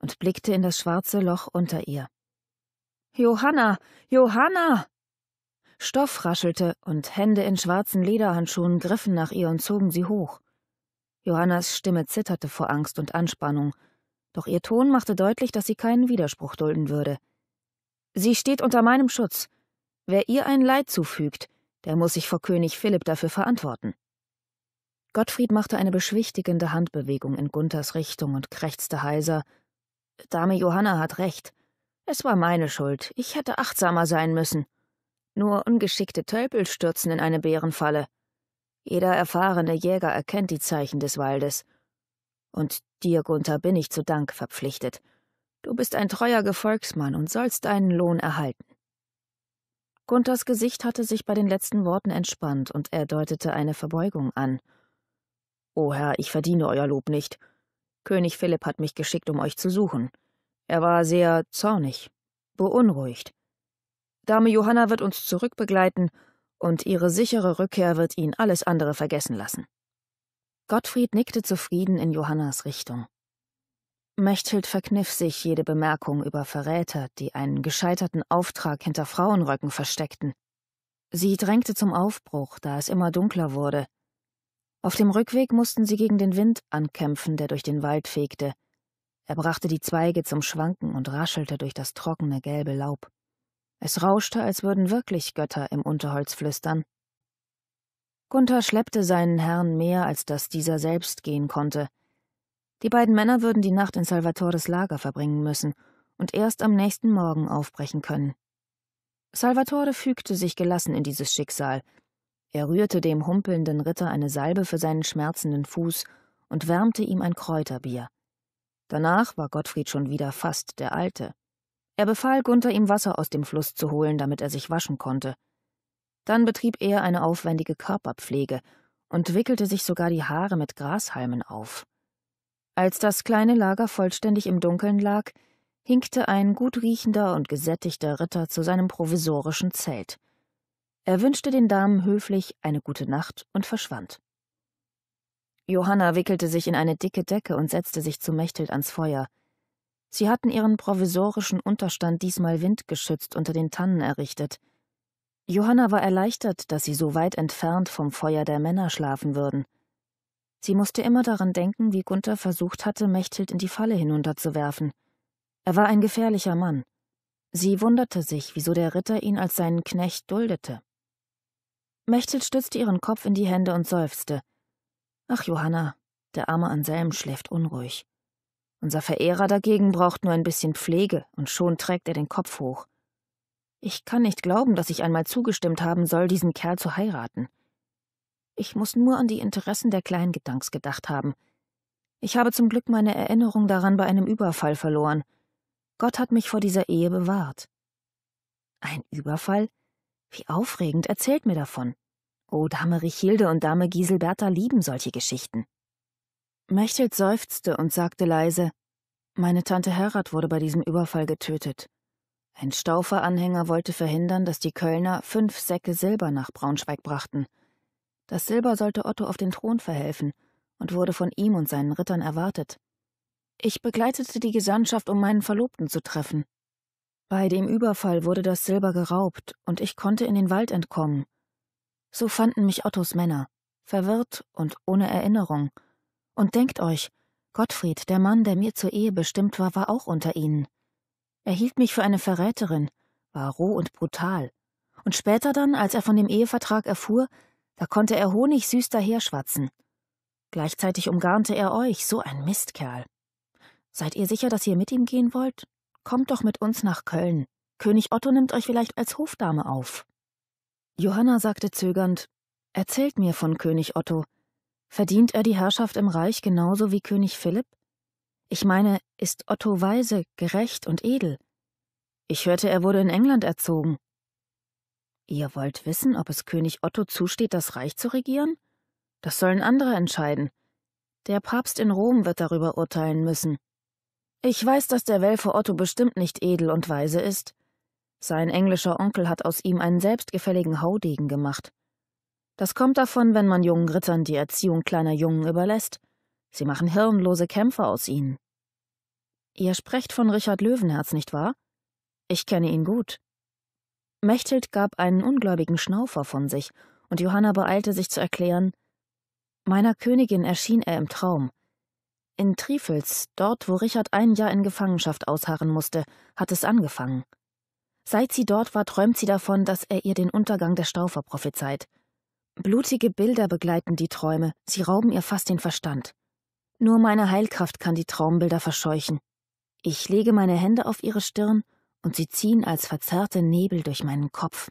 und blickte in das schwarze Loch unter ihr. Johanna, Johanna! Stoff raschelte und Hände in schwarzen Lederhandschuhen griffen nach ihr und zogen sie hoch. Johannas Stimme zitterte vor Angst und Anspannung, doch ihr Ton machte deutlich, dass sie keinen Widerspruch dulden würde. Sie steht unter meinem Schutz. Wer ihr ein Leid zufügt, der muss sich vor König Philipp dafür verantworten. Gottfried machte eine beschwichtigende Handbewegung in Gunthers Richtung und krächzte heiser Dame Johanna hat recht. Es war meine Schuld. Ich hätte achtsamer sein müssen. Nur ungeschickte Tölpel stürzen in eine Bärenfalle. Jeder erfahrene Jäger erkennt die Zeichen des Waldes. Und dir, Gunther, bin ich zu Dank verpflichtet. Du bist ein treuer Gefolgsmann und sollst deinen Lohn erhalten. Gunthers Gesicht hatte sich bei den letzten Worten entspannt und er deutete eine Verbeugung an. O Herr, ich verdiene euer Lob nicht. König Philipp hat mich geschickt, um euch zu suchen. Er war sehr zornig, beunruhigt. Dame Johanna wird uns zurückbegleiten und ihre sichere Rückkehr wird ihn alles andere vergessen lassen. Gottfried nickte zufrieden in Johannas Richtung. Mechthild verkniff sich jede Bemerkung über Verräter, die einen gescheiterten Auftrag hinter Frauenröcken versteckten. Sie drängte zum Aufbruch, da es immer dunkler wurde. Auf dem Rückweg mussten sie gegen den Wind ankämpfen, der durch den Wald fegte. Er brachte die Zweige zum Schwanken und raschelte durch das trockene gelbe Laub. Es rauschte, als würden wirklich Götter im Unterholz flüstern. Gunther schleppte seinen Herrn mehr, als dass dieser selbst gehen konnte. Die beiden Männer würden die Nacht in Salvatores Lager verbringen müssen und erst am nächsten Morgen aufbrechen können. Salvatore fügte sich gelassen in dieses Schicksal. Er rührte dem humpelnden Ritter eine Salbe für seinen schmerzenden Fuß und wärmte ihm ein Kräuterbier. Danach war Gottfried schon wieder fast der Alte. Er befahl Gunther, ihm Wasser aus dem Fluss zu holen, damit er sich waschen konnte. Dann betrieb er eine aufwendige Körperpflege und wickelte sich sogar die Haare mit Grashalmen auf. Als das kleine Lager vollständig im Dunkeln lag, hinkte ein gut riechender und gesättigter Ritter zu seinem provisorischen Zelt. Er wünschte den Damen höflich eine gute Nacht und verschwand. Johanna wickelte sich in eine dicke Decke und setzte sich zu Mechthild ans Feuer. Sie hatten ihren provisorischen Unterstand diesmal windgeschützt unter den Tannen errichtet. Johanna war erleichtert, dass sie so weit entfernt vom Feuer der Männer schlafen würden. Sie musste immer daran denken, wie Gunther versucht hatte, Mechthild in die Falle hinunterzuwerfen. Er war ein gefährlicher Mann. Sie wunderte sich, wieso der Ritter ihn als seinen Knecht duldete. Mechthild stützte ihren Kopf in die Hände und seufzte. Ach, Johanna, der arme Anselm schläft unruhig. Unser Verehrer dagegen braucht nur ein bisschen Pflege, und schon trägt er den Kopf hoch. Ich kann nicht glauben, dass ich einmal zugestimmt haben soll, diesen Kerl zu heiraten. Ich muss nur an die Interessen der Kleingedanks gedacht haben. Ich habe zum Glück meine Erinnerung daran bei einem Überfall verloren. Gott hat mich vor dieser Ehe bewahrt. Ein Überfall? Wie aufregend, erzählt mir davon. Oh, Dame Richilde und Dame Giselberta lieben solche Geschichten. Mechthild seufzte und sagte leise, meine Tante Herat wurde bei diesem Überfall getötet. Ein Staufer-Anhänger wollte verhindern, dass die Kölner fünf Säcke Silber nach Braunschweig brachten. Das Silber sollte Otto auf den Thron verhelfen und wurde von ihm und seinen Rittern erwartet. Ich begleitete die Gesandtschaft, um meinen Verlobten zu treffen. Bei dem Überfall wurde das Silber geraubt und ich konnte in den Wald entkommen. So fanden mich Ottos Männer, verwirrt und ohne Erinnerung, und denkt euch, Gottfried, der Mann, der mir zur Ehe bestimmt war, war auch unter ihnen. Er hielt mich für eine Verräterin, war roh und brutal. Und später dann, als er von dem Ehevertrag erfuhr, da konnte er honigsüß daherschwatzen. Gleichzeitig umgarnte er euch, so ein Mistkerl. Seid ihr sicher, dass ihr mit ihm gehen wollt? Kommt doch mit uns nach Köln. König Otto nimmt euch vielleicht als Hofdame auf. Johanna sagte zögernd Erzählt mir von König Otto, Verdient er die Herrschaft im Reich genauso wie König Philipp? Ich meine, ist Otto weise, gerecht und edel? Ich hörte, er wurde in England erzogen. Ihr wollt wissen, ob es König Otto zusteht, das Reich zu regieren? Das sollen andere entscheiden. Der Papst in Rom wird darüber urteilen müssen. Ich weiß, dass der Welfer Otto bestimmt nicht edel und weise ist. Sein englischer Onkel hat aus ihm einen selbstgefälligen Haudegen gemacht. Das kommt davon, wenn man jungen Rittern die Erziehung kleiner Jungen überlässt. Sie machen hirnlose Kämpfer aus ihnen. Ihr sprecht von Richard Löwenherz, nicht wahr? Ich kenne ihn gut. Mechthild gab einen ungläubigen Schnaufer von sich, und Johanna beeilte sich zu erklären, Meiner Königin erschien er im Traum. In Trifels, dort, wo Richard ein Jahr in Gefangenschaft ausharren musste, hat es angefangen. Seit sie dort war, träumt sie davon, dass er ihr den Untergang der Staufer prophezeit. Blutige Bilder begleiten die Träume, sie rauben ihr fast den Verstand. Nur meine Heilkraft kann die Traumbilder verscheuchen. Ich lege meine Hände auf ihre Stirn und sie ziehen als verzerrte Nebel durch meinen Kopf.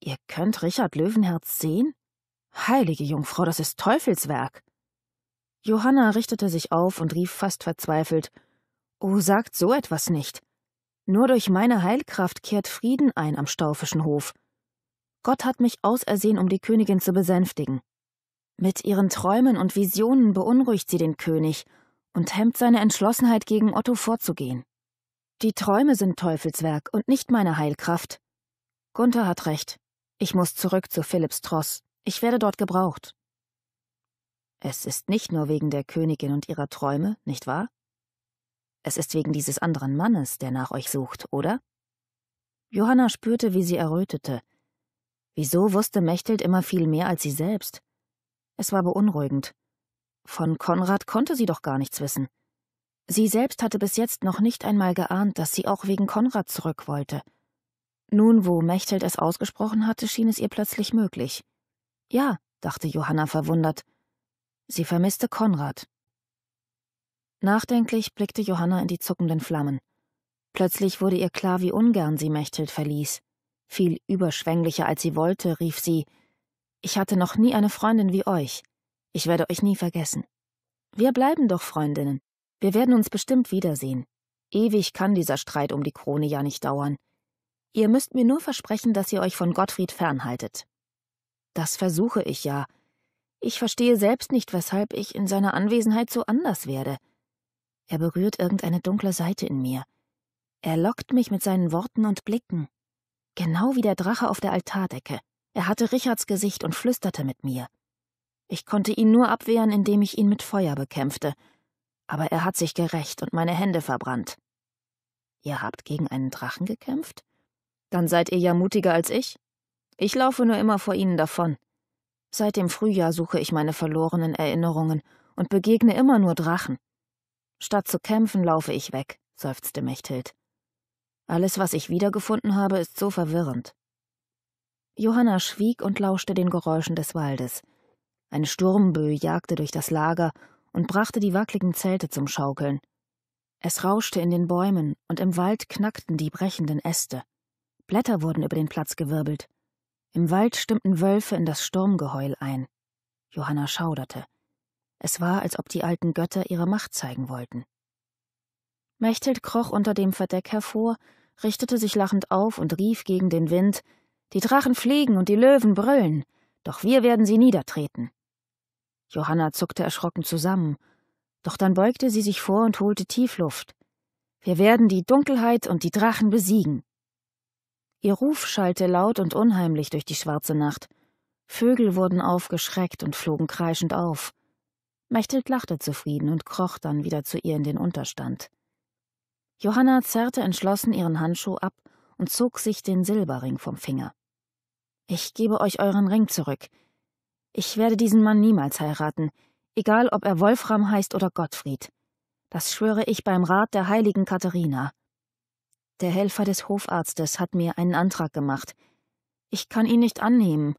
Ihr könnt Richard Löwenherz sehen? Heilige Jungfrau, das ist Teufelswerk. Johanna richtete sich auf und rief fast verzweifelt Oh, sagt so etwas nicht. Nur durch meine Heilkraft kehrt Frieden ein am Staufischen Hof. Gott hat mich ausersehen, um die Königin zu besänftigen. Mit ihren Träumen und Visionen beunruhigt sie den König und hemmt seine Entschlossenheit, gegen Otto vorzugehen. Die Träume sind Teufelswerk und nicht meine Heilkraft. Gunther hat recht. Ich muss zurück zu Philipps Tross. Ich werde dort gebraucht. Es ist nicht nur wegen der Königin und ihrer Träume, nicht wahr? Es ist wegen dieses anderen Mannes, der nach euch sucht, oder? Johanna spürte, wie sie errötete, Wieso wusste Mechthild immer viel mehr als sie selbst? Es war beunruhigend. Von Konrad konnte sie doch gar nichts wissen. Sie selbst hatte bis jetzt noch nicht einmal geahnt, dass sie auch wegen Konrad zurück wollte. Nun, wo Mechtelt es ausgesprochen hatte, schien es ihr plötzlich möglich. Ja, dachte Johanna verwundert. Sie vermisste Konrad. Nachdenklich blickte Johanna in die zuckenden Flammen. Plötzlich wurde ihr klar, wie ungern sie Mechtelt verließ. Viel überschwänglicher als sie wollte, rief sie Ich hatte noch nie eine Freundin wie euch. Ich werde euch nie vergessen. Wir bleiben doch Freundinnen. Wir werden uns bestimmt wiedersehen. Ewig kann dieser Streit um die Krone ja nicht dauern. Ihr müsst mir nur versprechen, dass ihr euch von Gottfried fernhaltet. Das versuche ich ja. Ich verstehe selbst nicht, weshalb ich in seiner Anwesenheit so anders werde. Er berührt irgendeine dunkle Seite in mir. Er lockt mich mit seinen Worten und Blicken. Genau wie der Drache auf der Altardecke. Er hatte Richards Gesicht und flüsterte mit mir. Ich konnte ihn nur abwehren, indem ich ihn mit Feuer bekämpfte. Aber er hat sich gerächt und meine Hände verbrannt. Ihr habt gegen einen Drachen gekämpft? Dann seid ihr ja mutiger als ich. Ich laufe nur immer vor ihnen davon. Seit dem Frühjahr suche ich meine verlorenen Erinnerungen und begegne immer nur Drachen. Statt zu kämpfen, laufe ich weg, seufzte Mechthild. Alles, was ich wiedergefunden habe, ist so verwirrend. Johanna schwieg und lauschte den Geräuschen des Waldes. Ein Sturmbö jagte durch das Lager und brachte die wackligen Zelte zum Schaukeln. Es rauschte in den Bäumen, und im Wald knackten die brechenden Äste. Blätter wurden über den Platz gewirbelt. Im Wald stimmten Wölfe in das Sturmgeheul ein. Johanna schauderte. Es war, als ob die alten Götter ihre Macht zeigen wollten. Mechthild kroch unter dem Verdeck hervor, richtete sich lachend auf und rief gegen den Wind Die Drachen fliegen und die Löwen brüllen, doch wir werden sie niedertreten. Johanna zuckte erschrocken zusammen, doch dann beugte sie sich vor und holte Tiefluft. Wir werden die Dunkelheit und die Drachen besiegen. Ihr Ruf schallte laut und unheimlich durch die schwarze Nacht. Vögel wurden aufgeschreckt und flogen kreischend auf. Mechthild lachte zufrieden und kroch dann wieder zu ihr in den Unterstand. Johanna zerrte entschlossen ihren Handschuh ab und zog sich den Silberring vom Finger. Ich gebe euch euren Ring zurück. Ich werde diesen Mann niemals heiraten, egal ob er Wolfram heißt oder Gottfried. Das schwöre ich beim Rat der heiligen Katharina. Der Helfer des Hofarztes hat mir einen Antrag gemacht. Ich kann ihn nicht annehmen.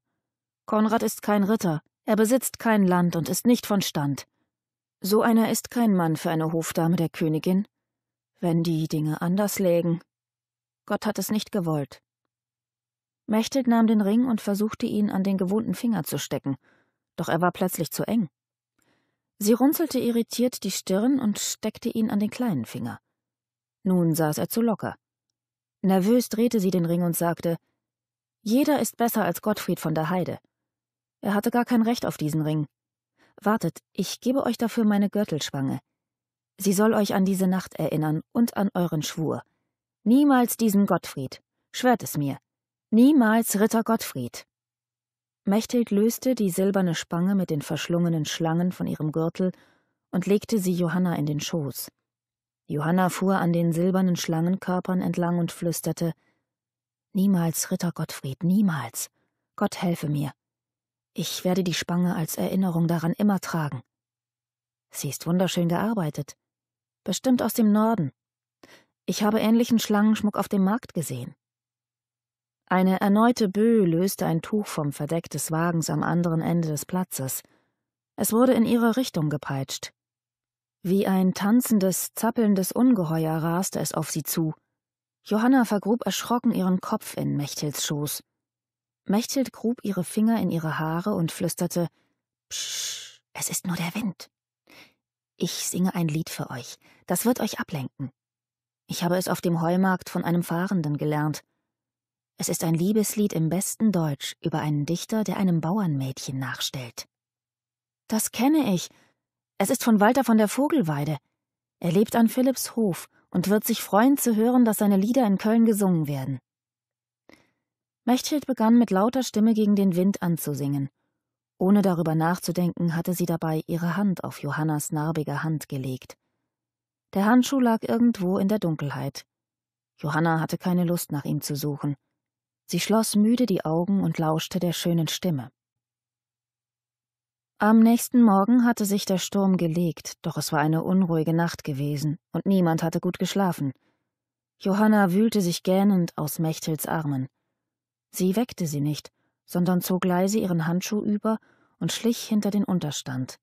Konrad ist kein Ritter, er besitzt kein Land und ist nicht von Stand. So einer ist kein Mann für eine Hofdame der Königin, wenn die Dinge anders lägen. Gott hat es nicht gewollt. Mechtelt nahm den Ring und versuchte ihn an den gewohnten Finger zu stecken, doch er war plötzlich zu eng. Sie runzelte irritiert die Stirn und steckte ihn an den kleinen Finger. Nun saß er zu locker. Nervös drehte sie den Ring und sagte Jeder ist besser als Gottfried von der Heide. Er hatte gar kein Recht auf diesen Ring. Wartet, ich gebe euch dafür meine Gürtelschwange. Sie soll euch an diese Nacht erinnern und an euren Schwur. Niemals diesen Gottfried. Schwört es mir. Niemals Ritter Gottfried. Mechthild löste die silberne Spange mit den verschlungenen Schlangen von ihrem Gürtel und legte sie Johanna in den Schoß. Johanna fuhr an den silbernen Schlangenkörpern entlang und flüsterte Niemals, Ritter Gottfried, niemals. Gott helfe mir. Ich werde die Spange als Erinnerung daran immer tragen. Sie ist wunderschön gearbeitet. Bestimmt aus dem Norden. Ich habe ähnlichen Schlangenschmuck auf dem Markt gesehen. Eine erneute Böe löste ein Tuch vom Verdeck des Wagens am anderen Ende des Platzes. Es wurde in ihre Richtung gepeitscht. Wie ein tanzendes, zappelndes Ungeheuer raste es auf sie zu. Johanna vergrub erschrocken ihren Kopf in Mechthilds Schoß. Mechthild grub ihre Finger in ihre Haare und flüsterte: Psch, es ist nur der Wind. Ich singe ein Lied für euch. Das wird euch ablenken. Ich habe es auf dem Heumarkt von einem Fahrenden gelernt. Es ist ein Liebeslied im besten Deutsch über einen Dichter, der einem Bauernmädchen nachstellt. Das kenne ich. Es ist von Walter von der Vogelweide. Er lebt an Philipps Hof und wird sich freuen zu hören, dass seine Lieder in Köln gesungen werden. Mechthild begann mit lauter Stimme gegen den Wind anzusingen ohne darüber nachzudenken, hatte sie dabei ihre Hand auf Johannas narbige Hand gelegt. Der Handschuh lag irgendwo in der Dunkelheit. Johanna hatte keine Lust, nach ihm zu suchen. Sie schloss müde die Augen und lauschte der schönen Stimme. Am nächsten Morgen hatte sich der Sturm gelegt, doch es war eine unruhige Nacht gewesen und niemand hatte gut geschlafen. Johanna wühlte sich gähnend aus Mechtels Armen. Sie weckte sie nicht, sondern zog leise ihren Handschuh über und schlich hinter den Unterstand.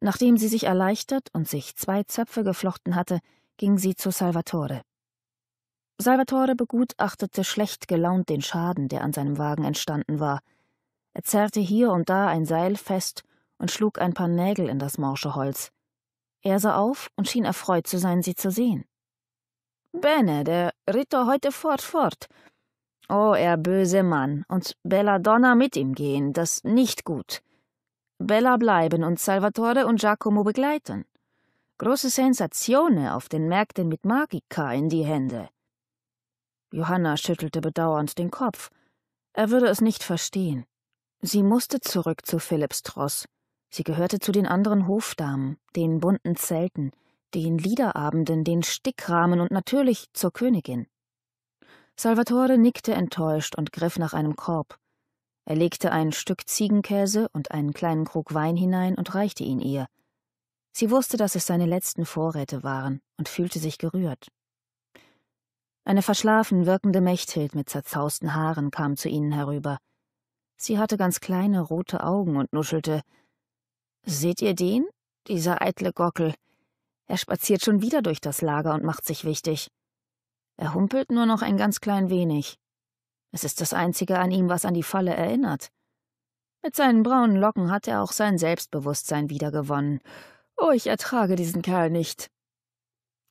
Nachdem sie sich erleichtert und sich zwei Zöpfe geflochten hatte, ging sie zu Salvatore. Salvatore begutachtete schlecht gelaunt den Schaden, der an seinem Wagen entstanden war. Er zerrte hier und da ein Seil fest und schlug ein paar Nägel in das morsche Holz. Er sah auf und schien erfreut zu sein, sie zu sehen. Bene, der Ritter heute fort fort, Oh, er böse Mann, und Belladonna mit ihm gehen, das nicht gut. Bella bleiben und Salvatore und Giacomo begleiten. Große Sensatione auf den Märkten mit Magica in die Hände. Johanna schüttelte bedauernd den Kopf. Er würde es nicht verstehen. Sie musste zurück zu Philipps Philippstross. Sie gehörte zu den anderen Hofdamen, den bunten Zelten, den Liederabenden, den Stickrahmen und natürlich zur Königin. Salvatore nickte enttäuscht und griff nach einem Korb. Er legte ein Stück Ziegenkäse und einen kleinen Krug Wein hinein und reichte ihn ihr. Sie wusste, dass es seine letzten Vorräte waren und fühlte sich gerührt. Eine verschlafen wirkende Mechthild mit zerzausten Haaren kam zu ihnen herüber. Sie hatte ganz kleine rote Augen und nuschelte. Seht ihr den? Dieser eitle Gockel. Er spaziert schon wieder durch das Lager und macht sich wichtig. Er humpelt nur noch ein ganz klein wenig. Es ist das Einzige an ihm, was an die Falle erinnert. Mit seinen braunen Locken hat er auch sein Selbstbewusstsein wiedergewonnen. Oh, ich ertrage diesen Kerl nicht.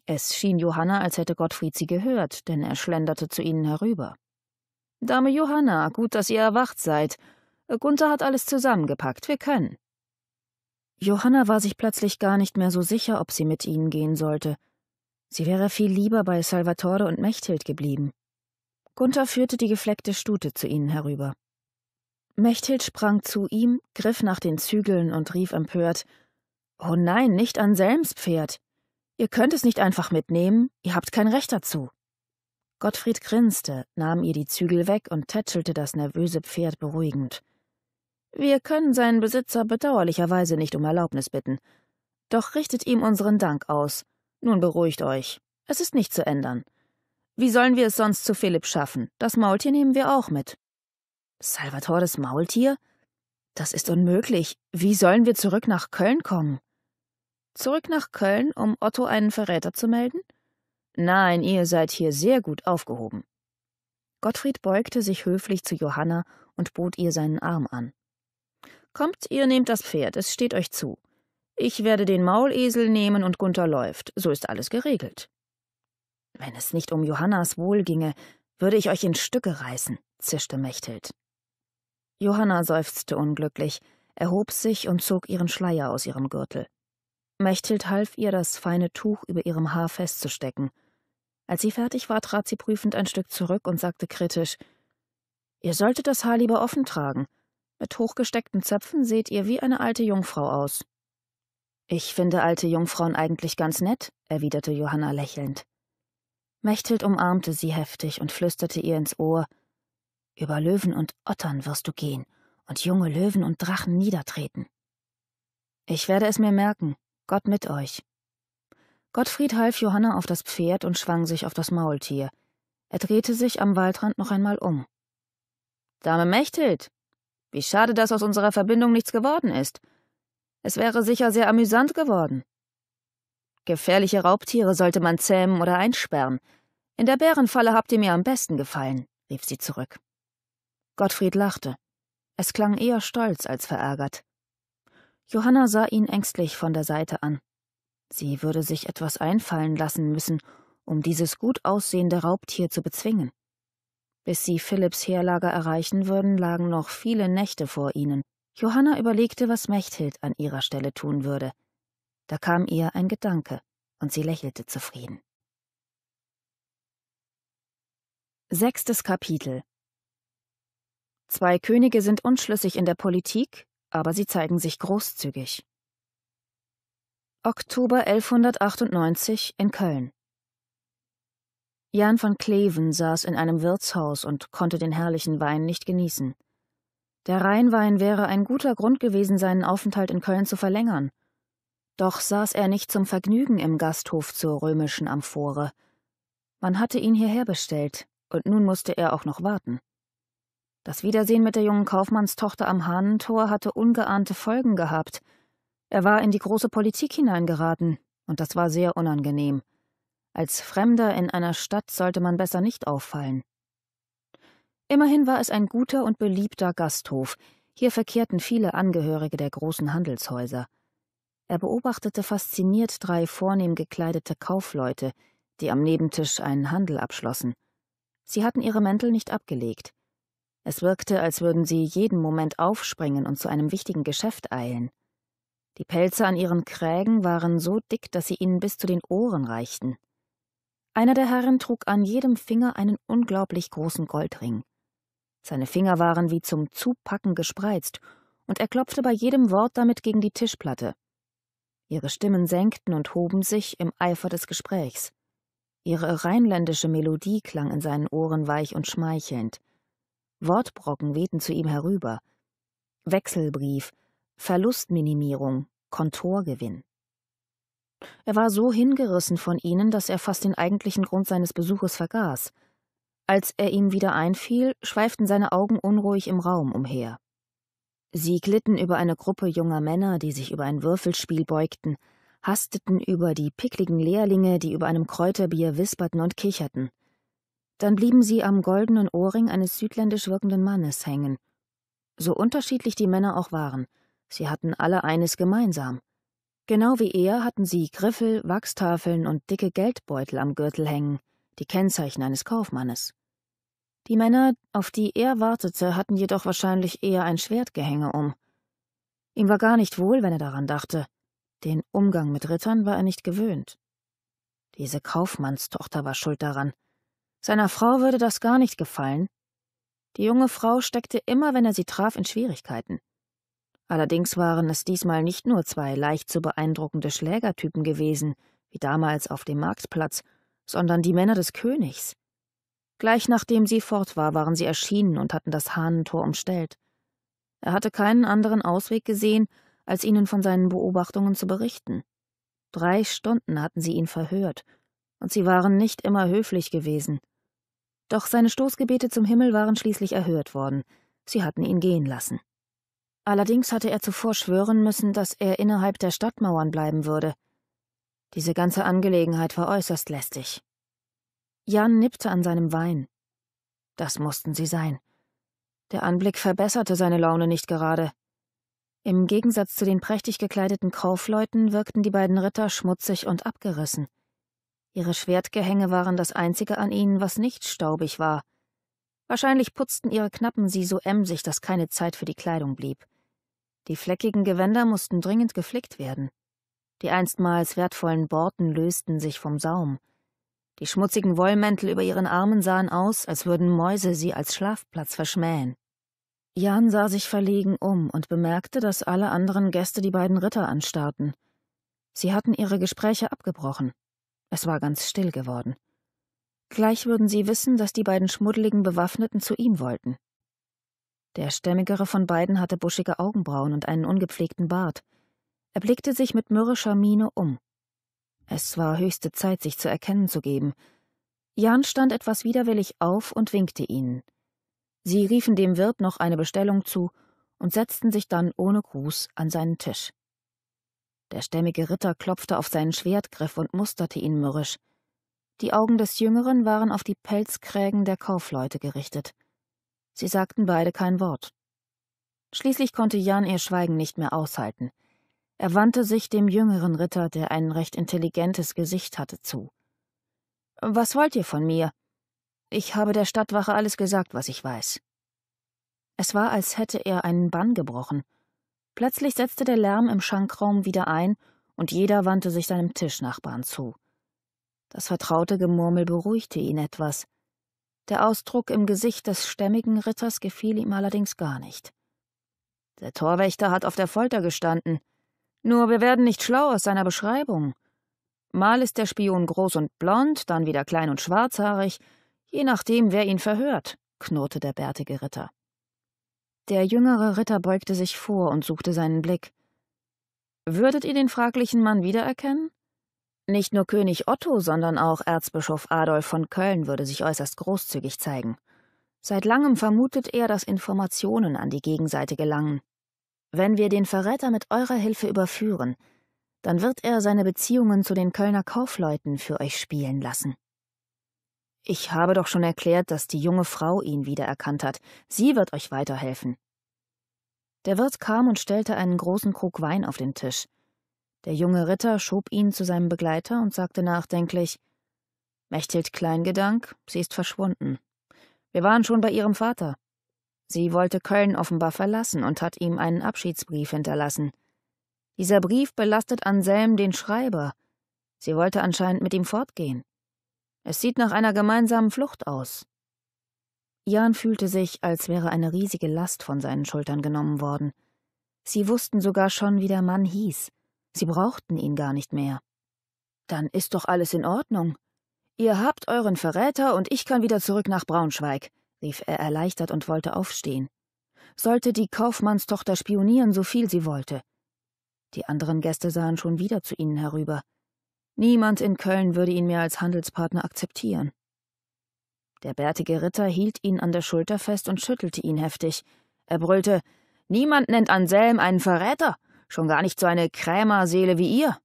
Es schien Johanna, als hätte Gottfried sie gehört, denn er schlenderte zu ihnen herüber. Dame Johanna, gut, dass ihr erwacht seid. Gunther hat alles zusammengepackt, wir können. Johanna war sich plötzlich gar nicht mehr so sicher, ob sie mit ihnen gehen sollte. Sie wäre viel lieber bei Salvatore und Mechthild geblieben. Gunther führte die gefleckte Stute zu ihnen herüber. Mechthild sprang zu ihm, griff nach den Zügeln und rief empört Oh nein, nicht Anselms Pferd. Ihr könnt es nicht einfach mitnehmen, ihr habt kein Recht dazu. Gottfried grinste, nahm ihr die Zügel weg und tätschelte das nervöse Pferd beruhigend. Wir können seinen Besitzer bedauerlicherweise nicht um Erlaubnis bitten, doch richtet ihm unseren Dank aus, nun beruhigt euch. Es ist nicht zu ändern. Wie sollen wir es sonst zu Philipp schaffen? Das Maultier nehmen wir auch mit. Salvatores Maultier? Das ist unmöglich. Wie sollen wir zurück nach Köln kommen? Zurück nach Köln, um Otto einen Verräter zu melden? Nein, ihr seid hier sehr gut aufgehoben. Gottfried beugte sich höflich zu Johanna und bot ihr seinen Arm an. Kommt, ihr nehmt das Pferd, es steht euch zu. Ich werde den Maulesel nehmen und Gunther läuft. So ist alles geregelt. Wenn es nicht um Johannas Wohl ginge, würde ich euch in Stücke reißen, zischte Mechthild. Johanna seufzte unglücklich, erhob sich und zog ihren Schleier aus ihrem Gürtel. Mechthild half ihr, das feine Tuch über ihrem Haar festzustecken. Als sie fertig war, trat sie prüfend ein Stück zurück und sagte kritisch Ihr solltet das Haar lieber offen tragen. Mit hochgesteckten Zöpfen seht ihr wie eine alte Jungfrau aus. Ich finde alte Jungfrauen eigentlich ganz nett, erwiderte Johanna lächelnd. Mechthild umarmte sie heftig und flüsterte ihr ins Ohr Über Löwen und Ottern wirst du gehen und junge Löwen und Drachen niedertreten. Ich werde es mir merken, Gott mit euch. Gottfried half Johanna auf das Pferd und schwang sich auf das Maultier. Er drehte sich am Waldrand noch einmal um. Dame Mechthild, wie schade, dass aus unserer Verbindung nichts geworden ist. Es wäre sicher sehr amüsant geworden. Gefährliche Raubtiere sollte man zähmen oder einsperren. In der Bärenfalle habt ihr mir am besten gefallen, rief sie zurück. Gottfried lachte. Es klang eher stolz als verärgert. Johanna sah ihn ängstlich von der Seite an. Sie würde sich etwas einfallen lassen müssen, um dieses gut aussehende Raubtier zu bezwingen. Bis sie Philipps Heerlager erreichen würden, lagen noch viele Nächte vor ihnen. Johanna überlegte, was Mechthild an ihrer Stelle tun würde. Da kam ihr ein Gedanke, und sie lächelte zufrieden. Sechstes Kapitel Zwei Könige sind unschlüssig in der Politik, aber sie zeigen sich großzügig. Oktober 1198 in Köln. Jan von Kleven saß in einem Wirtshaus und konnte den herrlichen Wein nicht genießen. Der Rheinwein wäre ein guter Grund gewesen, seinen Aufenthalt in Köln zu verlängern. Doch saß er nicht zum Vergnügen im Gasthof zur römischen Amphore. Man hatte ihn hierher bestellt, und nun musste er auch noch warten. Das Wiedersehen mit der jungen Kaufmannstochter am Hahnentor hatte ungeahnte Folgen gehabt. Er war in die große Politik hineingeraten, und das war sehr unangenehm. Als Fremder in einer Stadt sollte man besser nicht auffallen. Immerhin war es ein guter und beliebter Gasthof. Hier verkehrten viele Angehörige der großen Handelshäuser. Er beobachtete fasziniert drei vornehm gekleidete Kaufleute, die am Nebentisch einen Handel abschlossen. Sie hatten ihre Mäntel nicht abgelegt. Es wirkte, als würden sie jeden Moment aufspringen und zu einem wichtigen Geschäft eilen. Die Pelze an ihren Krägen waren so dick, dass sie ihnen bis zu den Ohren reichten. Einer der Herren trug an jedem Finger einen unglaublich großen Goldring. Seine Finger waren wie zum Zupacken gespreizt, und er klopfte bei jedem Wort damit gegen die Tischplatte. Ihre Stimmen senkten und hoben sich im Eifer des Gesprächs. Ihre rheinländische Melodie klang in seinen Ohren weich und schmeichelnd. Wortbrocken wehten zu ihm herüber. Wechselbrief, Verlustminimierung, Kontorgewinn. Er war so hingerissen von ihnen, dass er fast den eigentlichen Grund seines Besuches vergaß – als er ihm wieder einfiel, schweiften seine Augen unruhig im Raum umher. Sie glitten über eine Gruppe junger Männer, die sich über ein Würfelspiel beugten, hasteten über die pickligen Lehrlinge, die über einem Kräuterbier wisperten und kicherten. Dann blieben sie am goldenen Ohrring eines südländisch wirkenden Mannes hängen. So unterschiedlich die Männer auch waren, sie hatten alle eines gemeinsam. Genau wie er hatten sie Griffel, Wachstafeln und dicke Geldbeutel am Gürtel hängen, die Kennzeichen eines Kaufmannes. Die Männer, auf die er wartete, hatten jedoch wahrscheinlich eher ein Schwertgehänge um. Ihm war gar nicht wohl, wenn er daran dachte. Den Umgang mit Rittern war er nicht gewöhnt. Diese Kaufmannstochter war schuld daran. Seiner Frau würde das gar nicht gefallen. Die junge Frau steckte immer, wenn er sie traf, in Schwierigkeiten. Allerdings waren es diesmal nicht nur zwei leicht zu beeindruckende Schlägertypen gewesen, wie damals auf dem Marktplatz, sondern die Männer des Königs. Gleich nachdem sie fort war, waren sie erschienen und hatten das Hahnentor umstellt. Er hatte keinen anderen Ausweg gesehen, als ihnen von seinen Beobachtungen zu berichten. Drei Stunden hatten sie ihn verhört, und sie waren nicht immer höflich gewesen. Doch seine Stoßgebete zum Himmel waren schließlich erhört worden, sie hatten ihn gehen lassen. Allerdings hatte er zuvor schwören müssen, dass er innerhalb der Stadtmauern bleiben würde. Diese ganze Angelegenheit war äußerst lästig. Jan nippte an seinem Wein. Das mussten sie sein. Der Anblick verbesserte seine Laune nicht gerade. Im Gegensatz zu den prächtig gekleideten Kaufleuten wirkten die beiden Ritter schmutzig und abgerissen. Ihre Schwertgehänge waren das einzige an ihnen, was nicht staubig war. Wahrscheinlich putzten ihre Knappen sie so emsig, dass keine Zeit für die Kleidung blieb. Die fleckigen Gewänder mussten dringend geflickt werden. Die einstmals wertvollen Borten lösten sich vom Saum. Die schmutzigen Wollmäntel über ihren Armen sahen aus, als würden Mäuse sie als Schlafplatz verschmähen. Jan sah sich verlegen um und bemerkte, dass alle anderen Gäste die beiden Ritter anstarrten. Sie hatten ihre Gespräche abgebrochen. Es war ganz still geworden. Gleich würden sie wissen, dass die beiden schmuddeligen Bewaffneten zu ihm wollten. Der stämmigere von beiden hatte buschige Augenbrauen und einen ungepflegten Bart. Er blickte sich mit mürrischer Miene um. Es war höchste Zeit, sich zu erkennen zu geben. Jan stand etwas widerwillig auf und winkte ihnen. Sie riefen dem Wirt noch eine Bestellung zu und setzten sich dann ohne Gruß an seinen Tisch. Der stämmige Ritter klopfte auf seinen Schwertgriff und musterte ihn mürrisch. Die Augen des Jüngeren waren auf die Pelzkrägen der Kaufleute gerichtet. Sie sagten beide kein Wort. Schließlich konnte Jan ihr Schweigen nicht mehr aushalten. Er wandte sich dem jüngeren Ritter, der ein recht intelligentes Gesicht hatte, zu. Was wollt ihr von mir? Ich habe der Stadtwache alles gesagt, was ich weiß. Es war, als hätte er einen Bann gebrochen. Plötzlich setzte der Lärm im Schankraum wieder ein, und jeder wandte sich seinem Tischnachbarn zu. Das vertraute Gemurmel beruhigte ihn etwas. Der Ausdruck im Gesicht des stämmigen Ritters gefiel ihm allerdings gar nicht. Der Torwächter hat auf der Folter gestanden, nur wir werden nicht schlau aus seiner Beschreibung. Mal ist der Spion groß und blond, dann wieder klein und schwarzhaarig, je nachdem, wer ihn verhört, knurrte der bärtige Ritter. Der jüngere Ritter beugte sich vor und suchte seinen Blick. Würdet ihr den fraglichen Mann wiedererkennen? Nicht nur König Otto, sondern auch Erzbischof Adolf von Köln würde sich äußerst großzügig zeigen. Seit langem vermutet er, dass Informationen an die Gegenseite gelangen. Wenn wir den Verräter mit eurer Hilfe überführen, dann wird er seine Beziehungen zu den Kölner Kaufleuten für euch spielen lassen. Ich habe doch schon erklärt, dass die junge Frau ihn wiedererkannt hat. Sie wird euch weiterhelfen. Der Wirt kam und stellte einen großen Krug Wein auf den Tisch. Der junge Ritter schob ihn zu seinem Begleiter und sagte nachdenklich Mechthild Kleingedank, sie ist verschwunden. Wir waren schon bei ihrem Vater. Sie wollte Köln offenbar verlassen und hat ihm einen Abschiedsbrief hinterlassen. Dieser Brief belastet Anselm den Schreiber. Sie wollte anscheinend mit ihm fortgehen. Es sieht nach einer gemeinsamen Flucht aus. Jan fühlte sich, als wäre eine riesige Last von seinen Schultern genommen worden. Sie wussten sogar schon, wie der Mann hieß. Sie brauchten ihn gar nicht mehr. Dann ist doch alles in Ordnung. Ihr habt euren Verräter und ich kann wieder zurück nach Braunschweig rief er erleichtert und wollte aufstehen. Sollte die Kaufmannstochter spionieren, so viel sie wollte. Die anderen Gäste sahen schon wieder zu ihnen herüber. Niemand in Köln würde ihn mehr als Handelspartner akzeptieren. Der bärtige Ritter hielt ihn an der Schulter fest und schüttelte ihn heftig. Er brüllte Niemand nennt Anselm einen Verräter, schon gar nicht so eine Krämerseele wie ihr.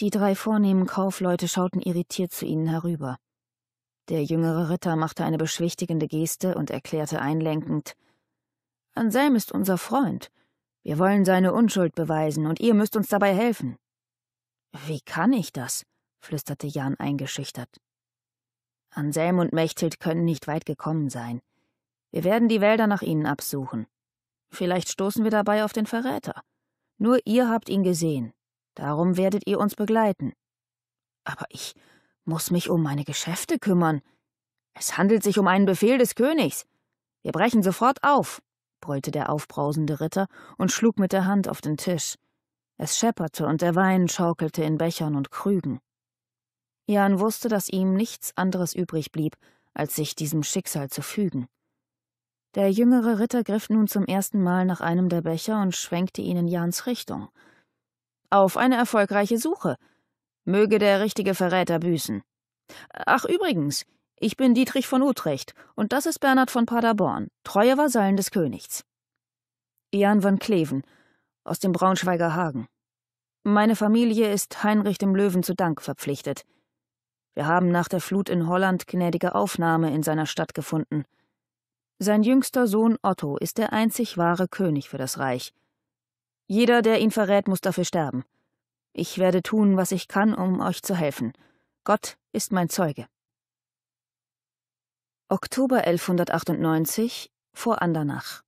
Die drei vornehmen Kaufleute schauten irritiert zu ihnen herüber. Der jüngere Ritter machte eine beschwichtigende Geste und erklärte einlenkend Anselm ist unser Freund. Wir wollen seine Unschuld beweisen, und ihr müsst uns dabei helfen. Wie kann ich das? flüsterte Jan eingeschüchtert. Anselm und Mechthild können nicht weit gekommen sein. Wir werden die Wälder nach ihnen absuchen. Vielleicht stoßen wir dabei auf den Verräter. Nur ihr habt ihn gesehen. Darum werdet ihr uns begleiten. Aber ich muss mich um meine Geschäfte kümmern. Es handelt sich um einen Befehl des Königs. Wir brechen sofort auf, brüllte der aufbrausende Ritter und schlug mit der Hand auf den Tisch. Es schepperte und der Wein schaukelte in Bechern und Krügen. Jan wusste, dass ihm nichts anderes übrig blieb, als sich diesem Schicksal zu fügen. Der jüngere Ritter griff nun zum ersten Mal nach einem der Becher und schwenkte ihn in Jans Richtung. Auf eine erfolgreiche Suche, Möge der richtige Verräter büßen. Ach übrigens, ich bin Dietrich von Utrecht, und das ist Bernhard von Paderborn, treue Vasallen des Königs. Jan van Kleven, aus dem Braunschweiger Hagen. Meine Familie ist Heinrich dem Löwen zu Dank verpflichtet. Wir haben nach der Flut in Holland gnädige Aufnahme in seiner Stadt gefunden. Sein jüngster Sohn Otto ist der einzig wahre König für das Reich. Jeder, der ihn verrät, muss dafür sterben. Ich werde tun, was ich kann, um euch zu helfen. Gott ist mein Zeuge. Oktober 1198 vor Andernach.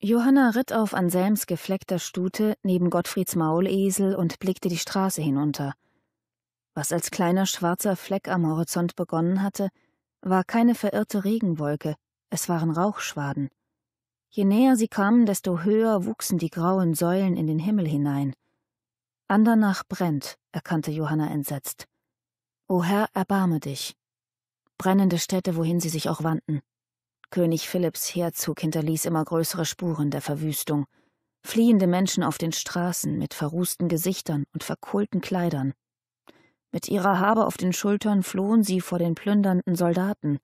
Johanna ritt auf Anselms gefleckter Stute neben Gottfrieds Maulesel und blickte die Straße hinunter. Was als kleiner schwarzer Fleck am Horizont begonnen hatte, war keine verirrte Regenwolke, es waren Rauchschwaden. Je näher sie kamen, desto höher wuchsen die grauen Säulen in den Himmel hinein. Andernach brennt, erkannte Johanna entsetzt. O Herr, erbarme dich. Brennende Städte, wohin sie sich auch wandten. König Philipps Heerzug hinterließ immer größere Spuren der Verwüstung. Fliehende Menschen auf den Straßen mit verrußten Gesichtern und verkohlten Kleidern. Mit ihrer Habe auf den Schultern flohen sie vor den plündernden Soldaten.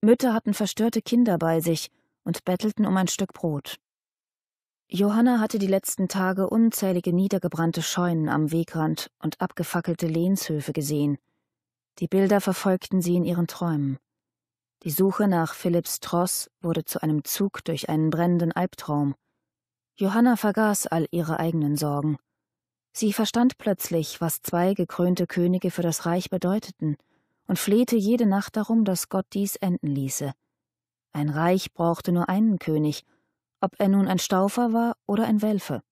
Mütter hatten verstörte Kinder bei sich und bettelten um ein Stück Brot. Johanna hatte die letzten Tage unzählige niedergebrannte Scheunen am Wegrand und abgefackelte Lehnshöfe gesehen. Die Bilder verfolgten sie in ihren Träumen. Die Suche nach Philipps Tross wurde zu einem Zug durch einen brennenden Albtraum. Johanna vergaß all ihre eigenen Sorgen. Sie verstand plötzlich, was zwei gekrönte Könige für das Reich bedeuteten, und flehte jede Nacht darum, dass Gott dies enden ließe. Ein Reich brauchte nur einen König, ob er nun ein Staufer war oder ein Welfe.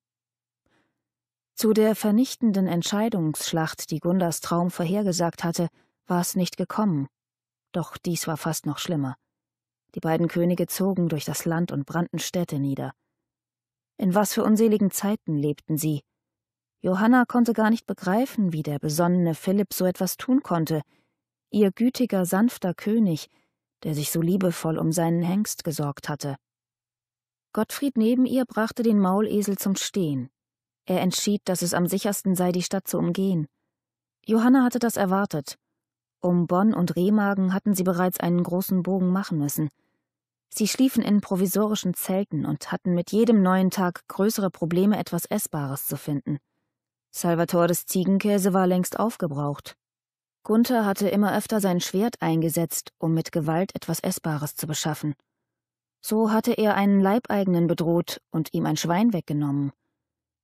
Zu der vernichtenden Entscheidungsschlacht, die Gundas Traum vorhergesagt hatte, war es nicht gekommen. Doch dies war fast noch schlimmer. Die beiden Könige zogen durch das Land und brannten Städte nieder. In was für unseligen Zeiten lebten sie. Johanna konnte gar nicht begreifen, wie der besonnene Philipp so etwas tun konnte, ihr gütiger, sanfter König, der sich so liebevoll um seinen Hengst gesorgt hatte. Gottfried neben ihr brachte den Maulesel zum Stehen. Er entschied, dass es am sichersten sei, die Stadt zu umgehen. Johanna hatte das erwartet. Um Bonn und Remagen hatten sie bereits einen großen Bogen machen müssen. Sie schliefen in provisorischen Zelten und hatten mit jedem neuen Tag größere Probleme, etwas Essbares zu finden. Salvatores Ziegenkäse war längst aufgebraucht. Gunther hatte immer öfter sein Schwert eingesetzt, um mit Gewalt etwas Essbares zu beschaffen. So hatte er einen Leibeigenen bedroht und ihm ein Schwein weggenommen.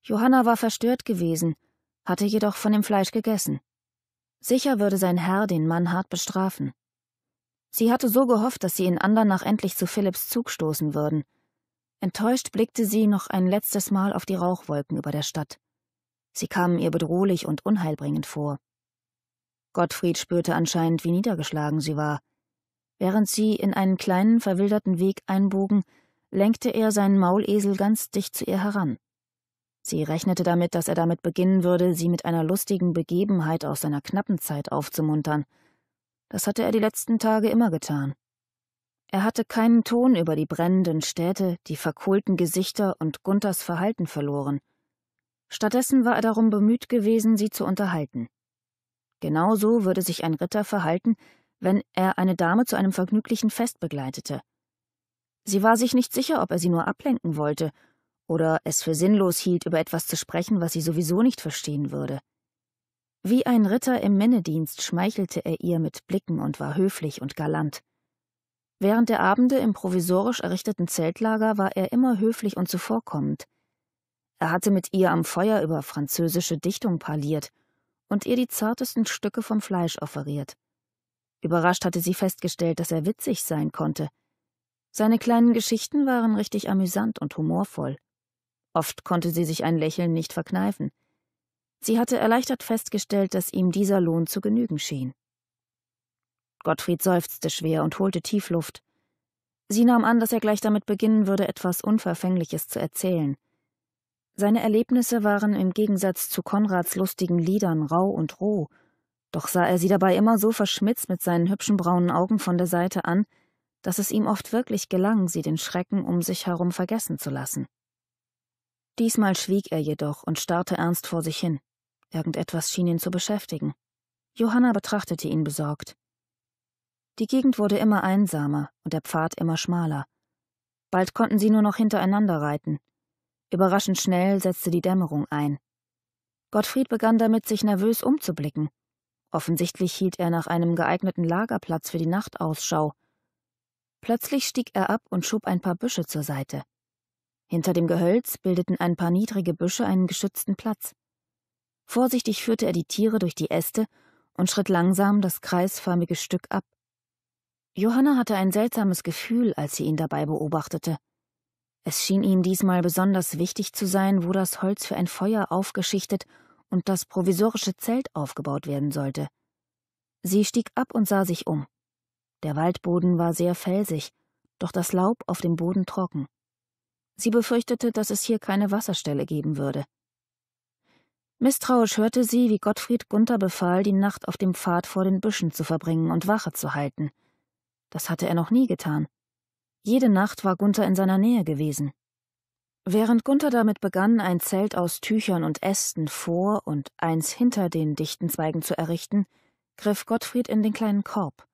Johanna war verstört gewesen, hatte jedoch von dem Fleisch gegessen. Sicher würde sein Herr den Mann hart bestrafen. Sie hatte so gehofft, dass sie in Andernach endlich zu Philipps Zug stoßen würden. Enttäuscht blickte sie noch ein letztes Mal auf die Rauchwolken über der Stadt. Sie kamen ihr bedrohlich und unheilbringend vor. Gottfried spürte anscheinend, wie niedergeschlagen sie war. Während sie in einen kleinen, verwilderten Weg einbogen, lenkte er seinen Maulesel ganz dicht zu ihr heran. Sie rechnete damit, dass er damit beginnen würde, sie mit einer lustigen Begebenheit aus seiner knappen Zeit aufzumuntern. Das hatte er die letzten Tage immer getan. Er hatte keinen Ton über die brennenden Städte, die verkohlten Gesichter und Gunthers Verhalten verloren. Stattdessen war er darum bemüht gewesen, sie zu unterhalten. Genauso würde sich ein Ritter verhalten, wenn er eine Dame zu einem vergnüglichen Fest begleitete. Sie war sich nicht sicher, ob er sie nur ablenken wollte oder es für sinnlos hielt, über etwas zu sprechen, was sie sowieso nicht verstehen würde. Wie ein Ritter im Männedienst schmeichelte er ihr mit Blicken und war höflich und galant. Während der Abende im provisorisch errichteten Zeltlager war er immer höflich und zuvorkommend. Er hatte mit ihr am Feuer über französische Dichtung parliert und ihr die zartesten Stücke vom Fleisch offeriert. Überrascht hatte sie festgestellt, dass er witzig sein konnte. Seine kleinen Geschichten waren richtig amüsant und humorvoll. Oft konnte sie sich ein Lächeln nicht verkneifen. Sie hatte erleichtert festgestellt, dass ihm dieser Lohn zu genügen schien. Gottfried seufzte schwer und holte Tiefluft. Sie nahm an, dass er gleich damit beginnen würde, etwas Unverfängliches zu erzählen. Seine Erlebnisse waren im Gegensatz zu Konrads lustigen Liedern rau und roh doch sah er sie dabei immer so verschmitzt mit seinen hübschen braunen Augen von der Seite an, dass es ihm oft wirklich gelang, sie den Schrecken um sich herum vergessen zu lassen. Diesmal schwieg er jedoch und starrte ernst vor sich hin. Irgendetwas schien ihn zu beschäftigen. Johanna betrachtete ihn besorgt. Die Gegend wurde immer einsamer und der Pfad immer schmaler. Bald konnten sie nur noch hintereinander reiten. Überraschend schnell setzte die Dämmerung ein. Gottfried begann damit, sich nervös umzublicken. Offensichtlich hielt er nach einem geeigneten Lagerplatz für die Nacht Ausschau. Plötzlich stieg er ab und schob ein paar Büsche zur Seite. Hinter dem Gehölz bildeten ein paar niedrige Büsche einen geschützten Platz. Vorsichtig führte er die Tiere durch die Äste und schritt langsam das kreisförmige Stück ab. Johanna hatte ein seltsames Gefühl, als sie ihn dabei beobachtete. Es schien ihm diesmal besonders wichtig zu sein, wo das Holz für ein Feuer aufgeschichtet und das provisorische Zelt aufgebaut werden sollte. Sie stieg ab und sah sich um. Der Waldboden war sehr felsig, doch das Laub auf dem Boden trocken. Sie befürchtete, dass es hier keine Wasserstelle geben würde. Misstrauisch hörte sie, wie Gottfried Gunther befahl, die Nacht auf dem Pfad vor den Büschen zu verbringen und Wache zu halten. Das hatte er noch nie getan. Jede Nacht war Gunther in seiner Nähe gewesen. Während Gunther damit begann, ein Zelt aus Tüchern und Ästen vor und eins hinter den dichten Zweigen zu errichten, griff Gottfried in den kleinen Korb.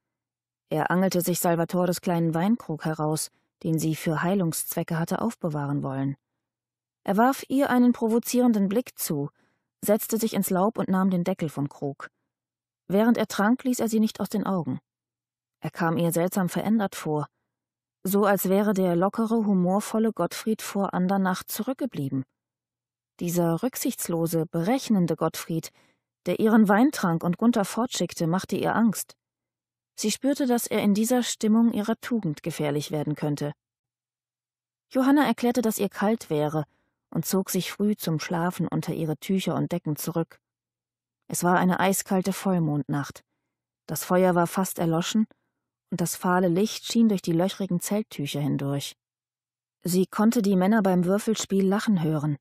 Er angelte sich Salvatores kleinen Weinkrug heraus, den sie für Heilungszwecke hatte aufbewahren wollen. Er warf ihr einen provozierenden Blick zu, setzte sich ins Laub und nahm den Deckel vom Krug. Während er trank, ließ er sie nicht aus den Augen. Er kam ihr seltsam verändert vor, so als wäre der lockere, humorvolle Gottfried vor Andernach zurückgeblieben. Dieser rücksichtslose, berechnende Gottfried, der ihren Wein trank und Gunther fortschickte, machte ihr Angst. Sie spürte, dass er in dieser Stimmung ihrer Tugend gefährlich werden könnte. Johanna erklärte, dass ihr kalt wäre und zog sich früh zum Schlafen unter ihre Tücher und Decken zurück. Es war eine eiskalte Vollmondnacht. Das Feuer war fast erloschen und das fahle Licht schien durch die löchrigen Zelttücher hindurch. Sie konnte die Männer beim Würfelspiel lachen hören.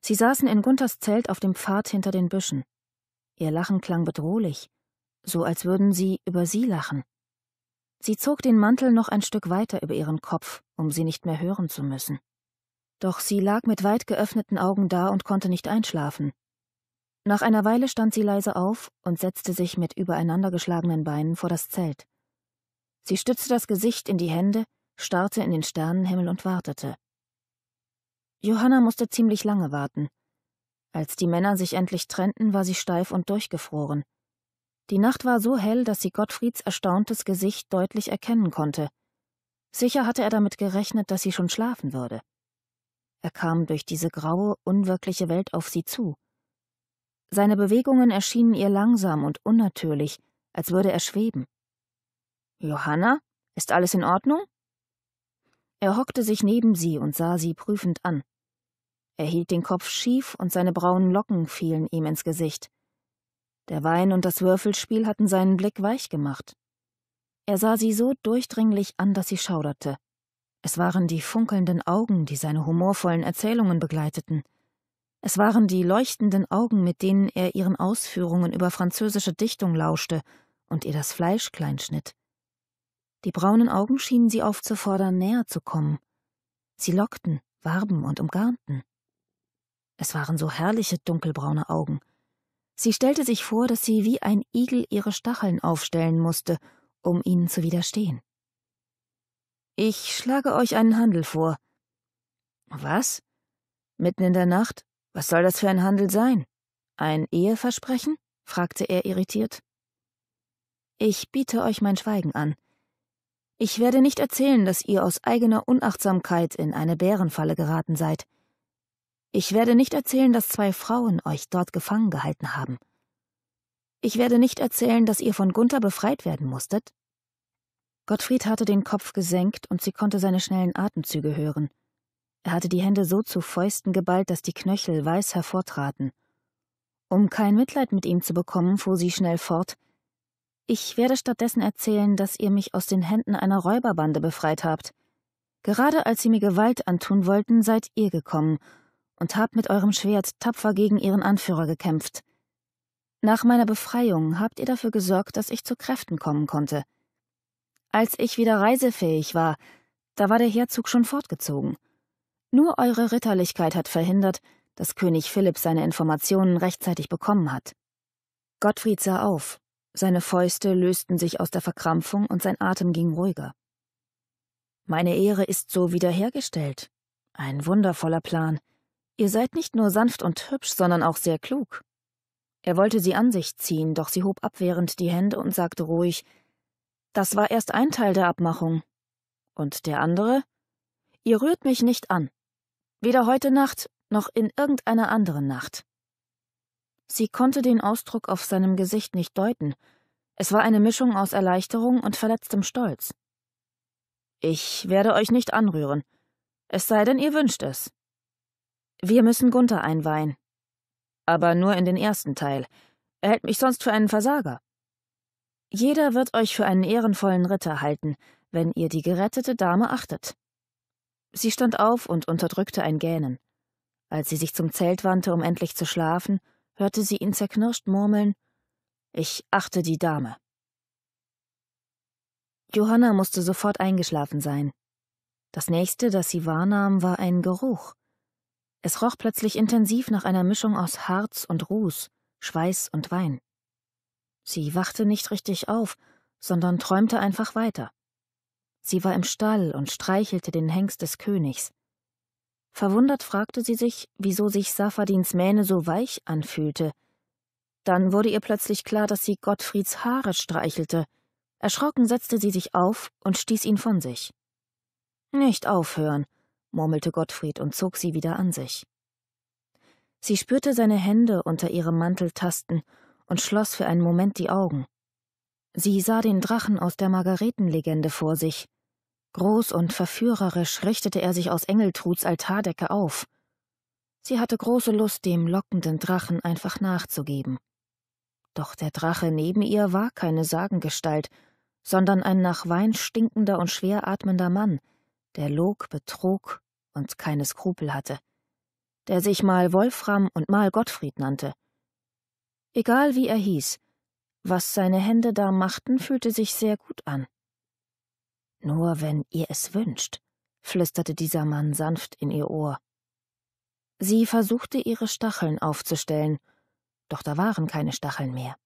Sie saßen in Gunthers Zelt auf dem Pfad hinter den Büschen. Ihr Lachen klang bedrohlich, so als würden sie über sie lachen. Sie zog den Mantel noch ein Stück weiter über ihren Kopf, um sie nicht mehr hören zu müssen. Doch sie lag mit weit geöffneten Augen da und konnte nicht einschlafen. Nach einer Weile stand sie leise auf und setzte sich mit übereinandergeschlagenen Beinen vor das Zelt. Sie stützte das Gesicht in die Hände, starrte in den Sternenhimmel und wartete. Johanna musste ziemlich lange warten. Als die Männer sich endlich trennten, war sie steif und durchgefroren. Die Nacht war so hell, dass sie Gottfrieds erstauntes Gesicht deutlich erkennen konnte. Sicher hatte er damit gerechnet, dass sie schon schlafen würde. Er kam durch diese graue, unwirkliche Welt auf sie zu. Seine Bewegungen erschienen ihr langsam und unnatürlich, als würde er schweben. Johanna, ist alles in Ordnung? Er hockte sich neben sie und sah sie prüfend an. Er hielt den Kopf schief und seine braunen Locken fielen ihm ins Gesicht. Der Wein und das Würfelspiel hatten seinen Blick weich gemacht. Er sah sie so durchdringlich an, dass sie schauderte. Es waren die funkelnden Augen, die seine humorvollen Erzählungen begleiteten. Es waren die leuchtenden Augen, mit denen er ihren Ausführungen über französische Dichtung lauschte und ihr das Fleisch kleinschnitt. Die braunen Augen schienen sie aufzufordern, näher zu kommen. Sie lockten, warben und umgarnten. Es waren so herrliche dunkelbraune Augen. Sie stellte sich vor, dass sie wie ein Igel ihre Stacheln aufstellen musste, um ihnen zu widerstehen. Ich schlage euch einen Handel vor. Was? Mitten in der Nacht? Was soll das für ein Handel sein? Ein Eheversprechen? fragte er irritiert. Ich biete euch mein Schweigen an, ich werde nicht erzählen, dass ihr aus eigener Unachtsamkeit in eine Bärenfalle geraten seid. Ich werde nicht erzählen, dass zwei Frauen euch dort gefangen gehalten haben. Ich werde nicht erzählen, dass ihr von Gunther befreit werden musstet. Gottfried hatte den Kopf gesenkt und sie konnte seine schnellen Atemzüge hören. Er hatte die Hände so zu Fäusten geballt, dass die Knöchel weiß hervortraten. Um kein Mitleid mit ihm zu bekommen, fuhr sie schnell fort. Ich werde stattdessen erzählen, dass ihr mich aus den Händen einer Räuberbande befreit habt. Gerade als sie mir Gewalt antun wollten, seid ihr gekommen und habt mit eurem Schwert tapfer gegen ihren Anführer gekämpft. Nach meiner Befreiung habt ihr dafür gesorgt, dass ich zu Kräften kommen konnte. Als ich wieder reisefähig war, da war der Herzog schon fortgezogen. Nur eure Ritterlichkeit hat verhindert, dass König Philipp seine Informationen rechtzeitig bekommen hat. Gottfried sah auf, seine Fäuste lösten sich aus der Verkrampfung und sein Atem ging ruhiger. Meine Ehre ist so wiederhergestellt. Ein wundervoller Plan. Ihr seid nicht nur sanft und hübsch, sondern auch sehr klug. Er wollte sie an sich ziehen, doch sie hob abwehrend die Hände und sagte ruhig Das war erst ein Teil der Abmachung. Und der andere? Ihr rührt mich nicht an. Weder heute Nacht noch in irgendeiner anderen Nacht. Sie konnte den Ausdruck auf seinem Gesicht nicht deuten. Es war eine Mischung aus Erleichterung und verletztem Stolz. Ich werde euch nicht anrühren, es sei denn, ihr wünscht es. Wir müssen Gunther einweihen. Aber nur in den ersten Teil. Er hält mich sonst für einen Versager. Jeder wird euch für einen ehrenvollen Ritter halten, wenn ihr die gerettete Dame achtet. Sie stand auf und unterdrückte ein Gähnen. Als sie sich zum Zelt wandte, um endlich zu schlafen, hörte sie ihn zerknirscht murmeln Ich achte die Dame. Johanna musste sofort eingeschlafen sein. Das nächste, das sie wahrnahm, war ein Geruch. Es roch plötzlich intensiv nach einer Mischung aus Harz und Ruß, Schweiß und Wein. Sie wachte nicht richtig auf, sondern träumte einfach weiter. Sie war im Stall und streichelte den Hengst des Königs. Verwundert fragte sie sich, wieso sich Safadins Mähne so weich anfühlte. Dann wurde ihr plötzlich klar, dass sie Gottfrieds Haare streichelte. Erschrocken setzte sie sich auf und stieß ihn von sich. Nicht aufhören, murmelte Gottfried und zog sie wieder an sich. Sie spürte seine Hände unter ihrem Mantel tasten und schloss für einen Moment die Augen. Sie sah den Drachen aus der Margaretenlegende vor sich, Groß und verführerisch richtete er sich aus Engeltruds Altardecke auf. Sie hatte große Lust, dem lockenden Drachen einfach nachzugeben. Doch der Drache neben ihr war keine Sagengestalt, sondern ein nach Wein stinkender und schwer atmender Mann, der log, betrog und keine Skrupel hatte, der sich mal Wolfram und mal Gottfried nannte. Egal wie er hieß, was seine Hände da machten, fühlte sich sehr gut an. Nur wenn ihr es wünscht, flüsterte dieser Mann sanft in ihr Ohr. Sie versuchte ihre Stacheln aufzustellen, doch da waren keine Stacheln mehr.